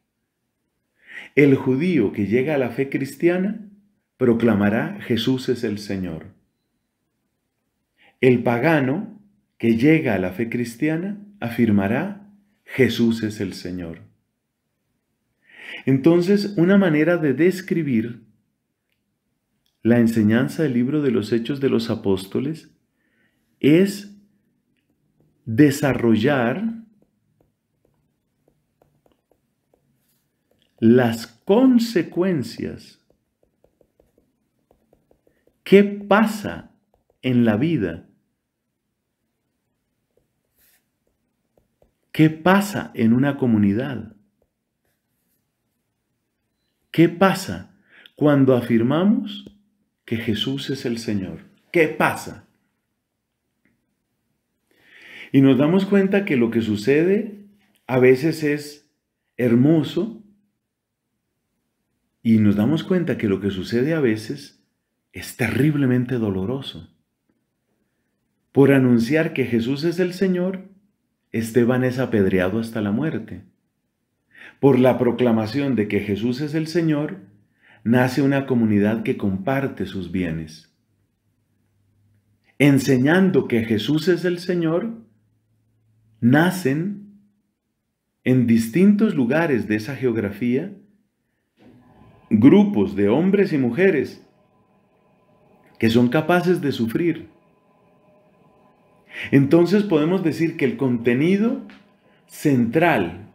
El judío que llega a la fe cristiana proclamará Jesús es el Señor. El pagano que llega a la fe cristiana afirmará Jesús es el Señor. Entonces, una manera de describir la enseñanza del libro de los Hechos de los Apóstoles es desarrollar las consecuencias. ¿Qué pasa en la vida? ¿Qué pasa en una comunidad? ¿Qué pasa cuando afirmamos que Jesús es el Señor? ¿Qué pasa? Y nos damos cuenta que lo que sucede a veces es hermoso, y nos damos cuenta que lo que sucede a veces es terriblemente doloroso. Por anunciar que Jesús es el Señor, Esteban es apedreado hasta la muerte. Por la proclamación de que Jesús es el Señor, nace una comunidad que comparte sus bienes. Enseñando que Jesús es el Señor, nacen en distintos lugares de esa geografía grupos de hombres y mujeres que son capaces de sufrir. Entonces podemos decir que el contenido central,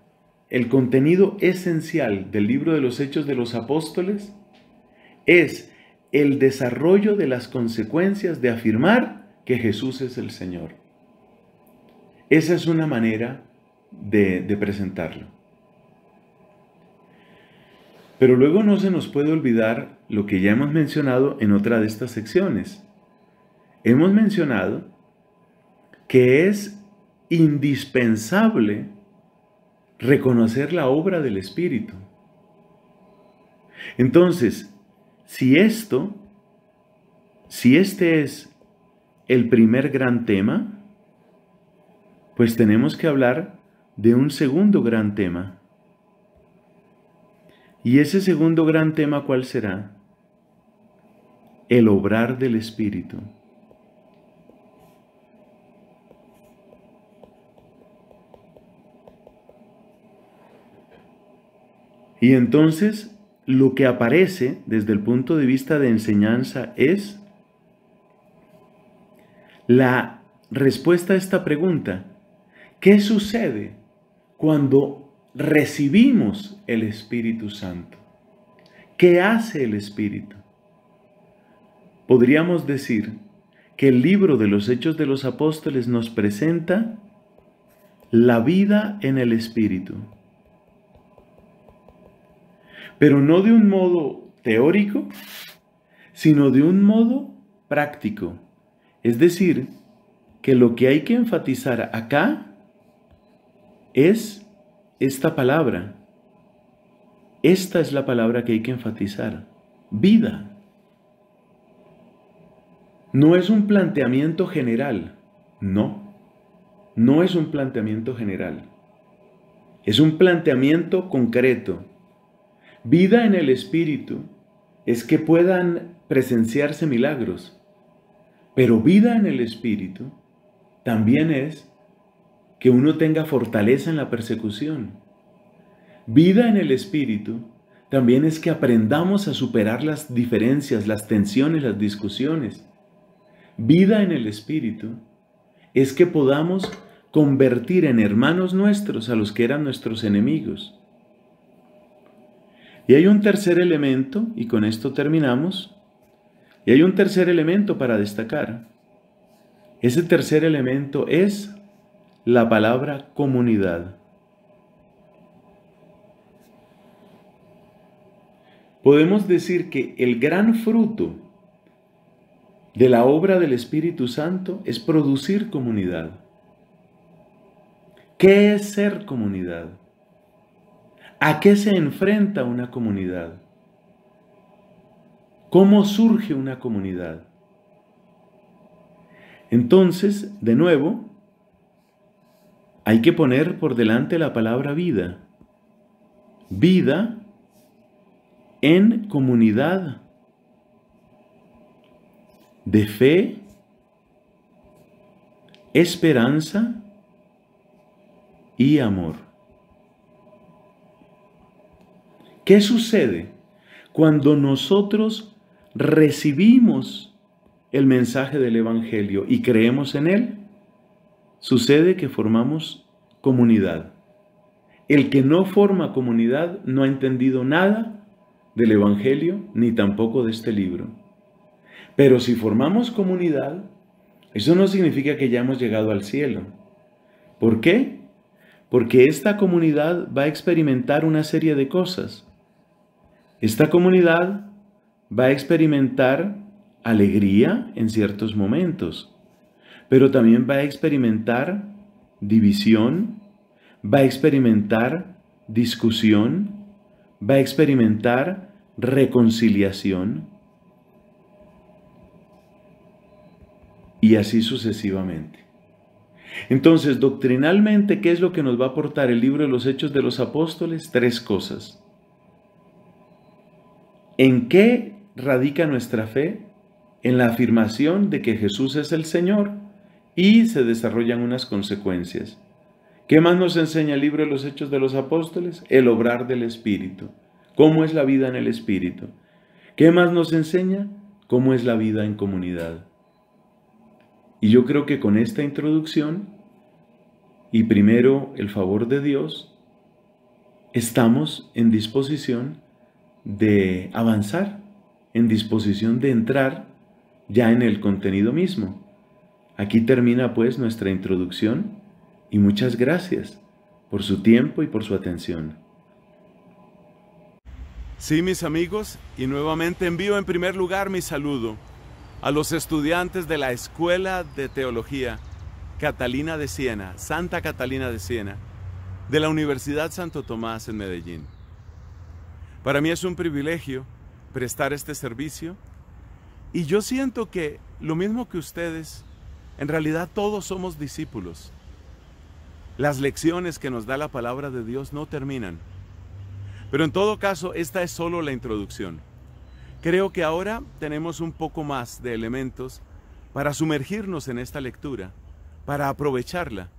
el contenido esencial del libro de los Hechos de los Apóstoles es el desarrollo de las consecuencias de afirmar que Jesús es el Señor. Esa es una manera de, presentarlo. Pero luego no se nos puede olvidar lo que ya hemos mencionado en otra de estas secciones. Hemos mencionado que es indispensable reconocer la obra del Espíritu. Entonces, si esto, si este es el primer gran tema, pues tenemos que hablar de un segundo gran tema. ¿Y ese segundo gran tema cuál será? El obrar del Espíritu. Y entonces lo que aparece desde el punto de vista de enseñanza es la respuesta a esta pregunta. ¿Qué sucede cuando recibimos el Espíritu Santo. ¿Qué hace el Espíritu? Podríamos decir que el libro de los Hechos de los Apóstoles nos presenta la vida en el Espíritu. Pero no de un modo teórico, sino de un modo práctico. Es decir, que lo que hay que enfatizar acá es esta palabra. Esta es la palabra que hay que enfatizar. Vida. No es un planteamiento general. No. No es un planteamiento general. Es un planteamiento concreto. Vida en el Espíritu es que puedan presenciarse milagros. Pero vida en el Espíritu también es que uno tenga fortaleza en la persecución. Vida en el espíritu también es que aprendamos a superar las diferencias, las tensiones, las discusiones. Vida en el espíritu es que podamos convertir en hermanos nuestros a los que eran nuestros enemigos. Y hay un tercer elemento, y con esto terminamos, y hay un tercer elemento para destacar. Ese tercer elemento es la palabra comunidad. Podemos decir que el gran fruto de la obra del Espíritu Santo es producir comunidad. ¿Qué es ser comunidad? ¿A qué se enfrenta una comunidad? ¿Cómo surge una comunidad? Entonces, de nuevo, hay que poner por delante la palabra vida. Vida en comunidad de fe, esperanza y amor. ¿Qué sucede cuando nosotros recibimos el mensaje del Evangelio y creemos en él? Sucede que formamos comunidad. El que no forma comunidad no ha entendido nada del Evangelio ni tampoco de este libro. Pero si formamos comunidad, eso no significa que ya hemos llegado al cielo. ¿Por qué? Porque esta comunidad va a experimentar una serie de cosas. Esta comunidad va a experimentar alegría en ciertos momentos, pero también va a experimentar división, va a experimentar discusión, va a experimentar reconciliación y así sucesivamente. Entonces, doctrinalmente, ¿qué es lo que nos va a aportar el libro de los Hechos de los Apóstoles? Tres cosas. ¿En qué radica nuestra fe? En la afirmación de que Jesús es el Señor y se desarrollan unas consecuencias. ¿Qué más nos enseña el libro de los Hechos de los Apóstoles? El obrar del Espíritu. ¿Cómo es la vida en el Espíritu? ¿Qué más nos enseña? ¿Cómo es la vida en comunidad? Y yo creo que con esta introducción, y primero el favor de Dios, estamos en disposición de avanzar, en disposición de entrar ya en el contenido mismo. Aquí termina pues nuestra introducción y muchas gracias por su tiempo y por su atención. Sí, mis amigos, y nuevamente envío en primer lugar mi saludo a los estudiantes de la Escuela de Teología Catalina de Siena, Santa Catalina de Siena, de la Universidad Santo Tomás en Medellín. Para mí es un privilegio prestar este servicio y yo siento que lo mismo que ustedes, en realidad todos somos discípulos. Las lecciones que nos da la palabra de Dios no terminan. Pero en todo caso, esta es solo la introducción. Creo que ahora tenemos un poco más de elementos para sumergirnos en esta lectura, para aprovecharla.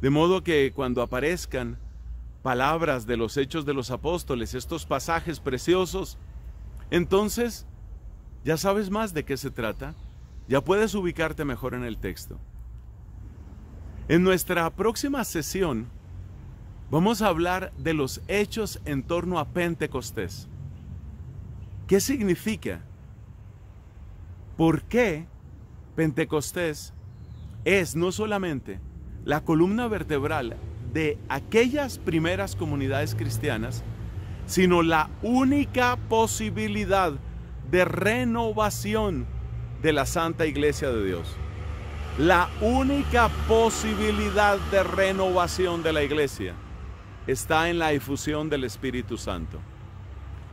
De modo que cuando aparezcan palabras de los hechos de los apóstoles, estos pasajes preciosos, entonces ya sabes más de qué se trata. Ya puedes ubicarte mejor en el texto. En nuestra próxima sesión vamos a hablar de los hechos en torno a Pentecostés. ¿Qué significa? ¿Por qué Pentecostés es no solamente la columna vertebral de aquellas primeras comunidades cristianas, sino la única posibilidad de renovación de la Santa Iglesia de Dios. La única posibilidad de renovación de la iglesia está en la difusión del Espíritu Santo.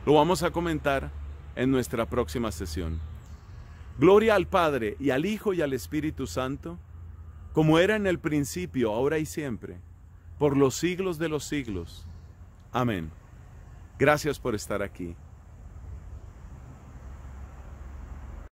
Lo vamos a comentar en nuestra próxima sesión. Gloria al Padre y al Hijo y al Espíritu Santo, como era en el principio, ahora y siempre, por los siglos de los siglos. Amén. Gracias por estar aquí.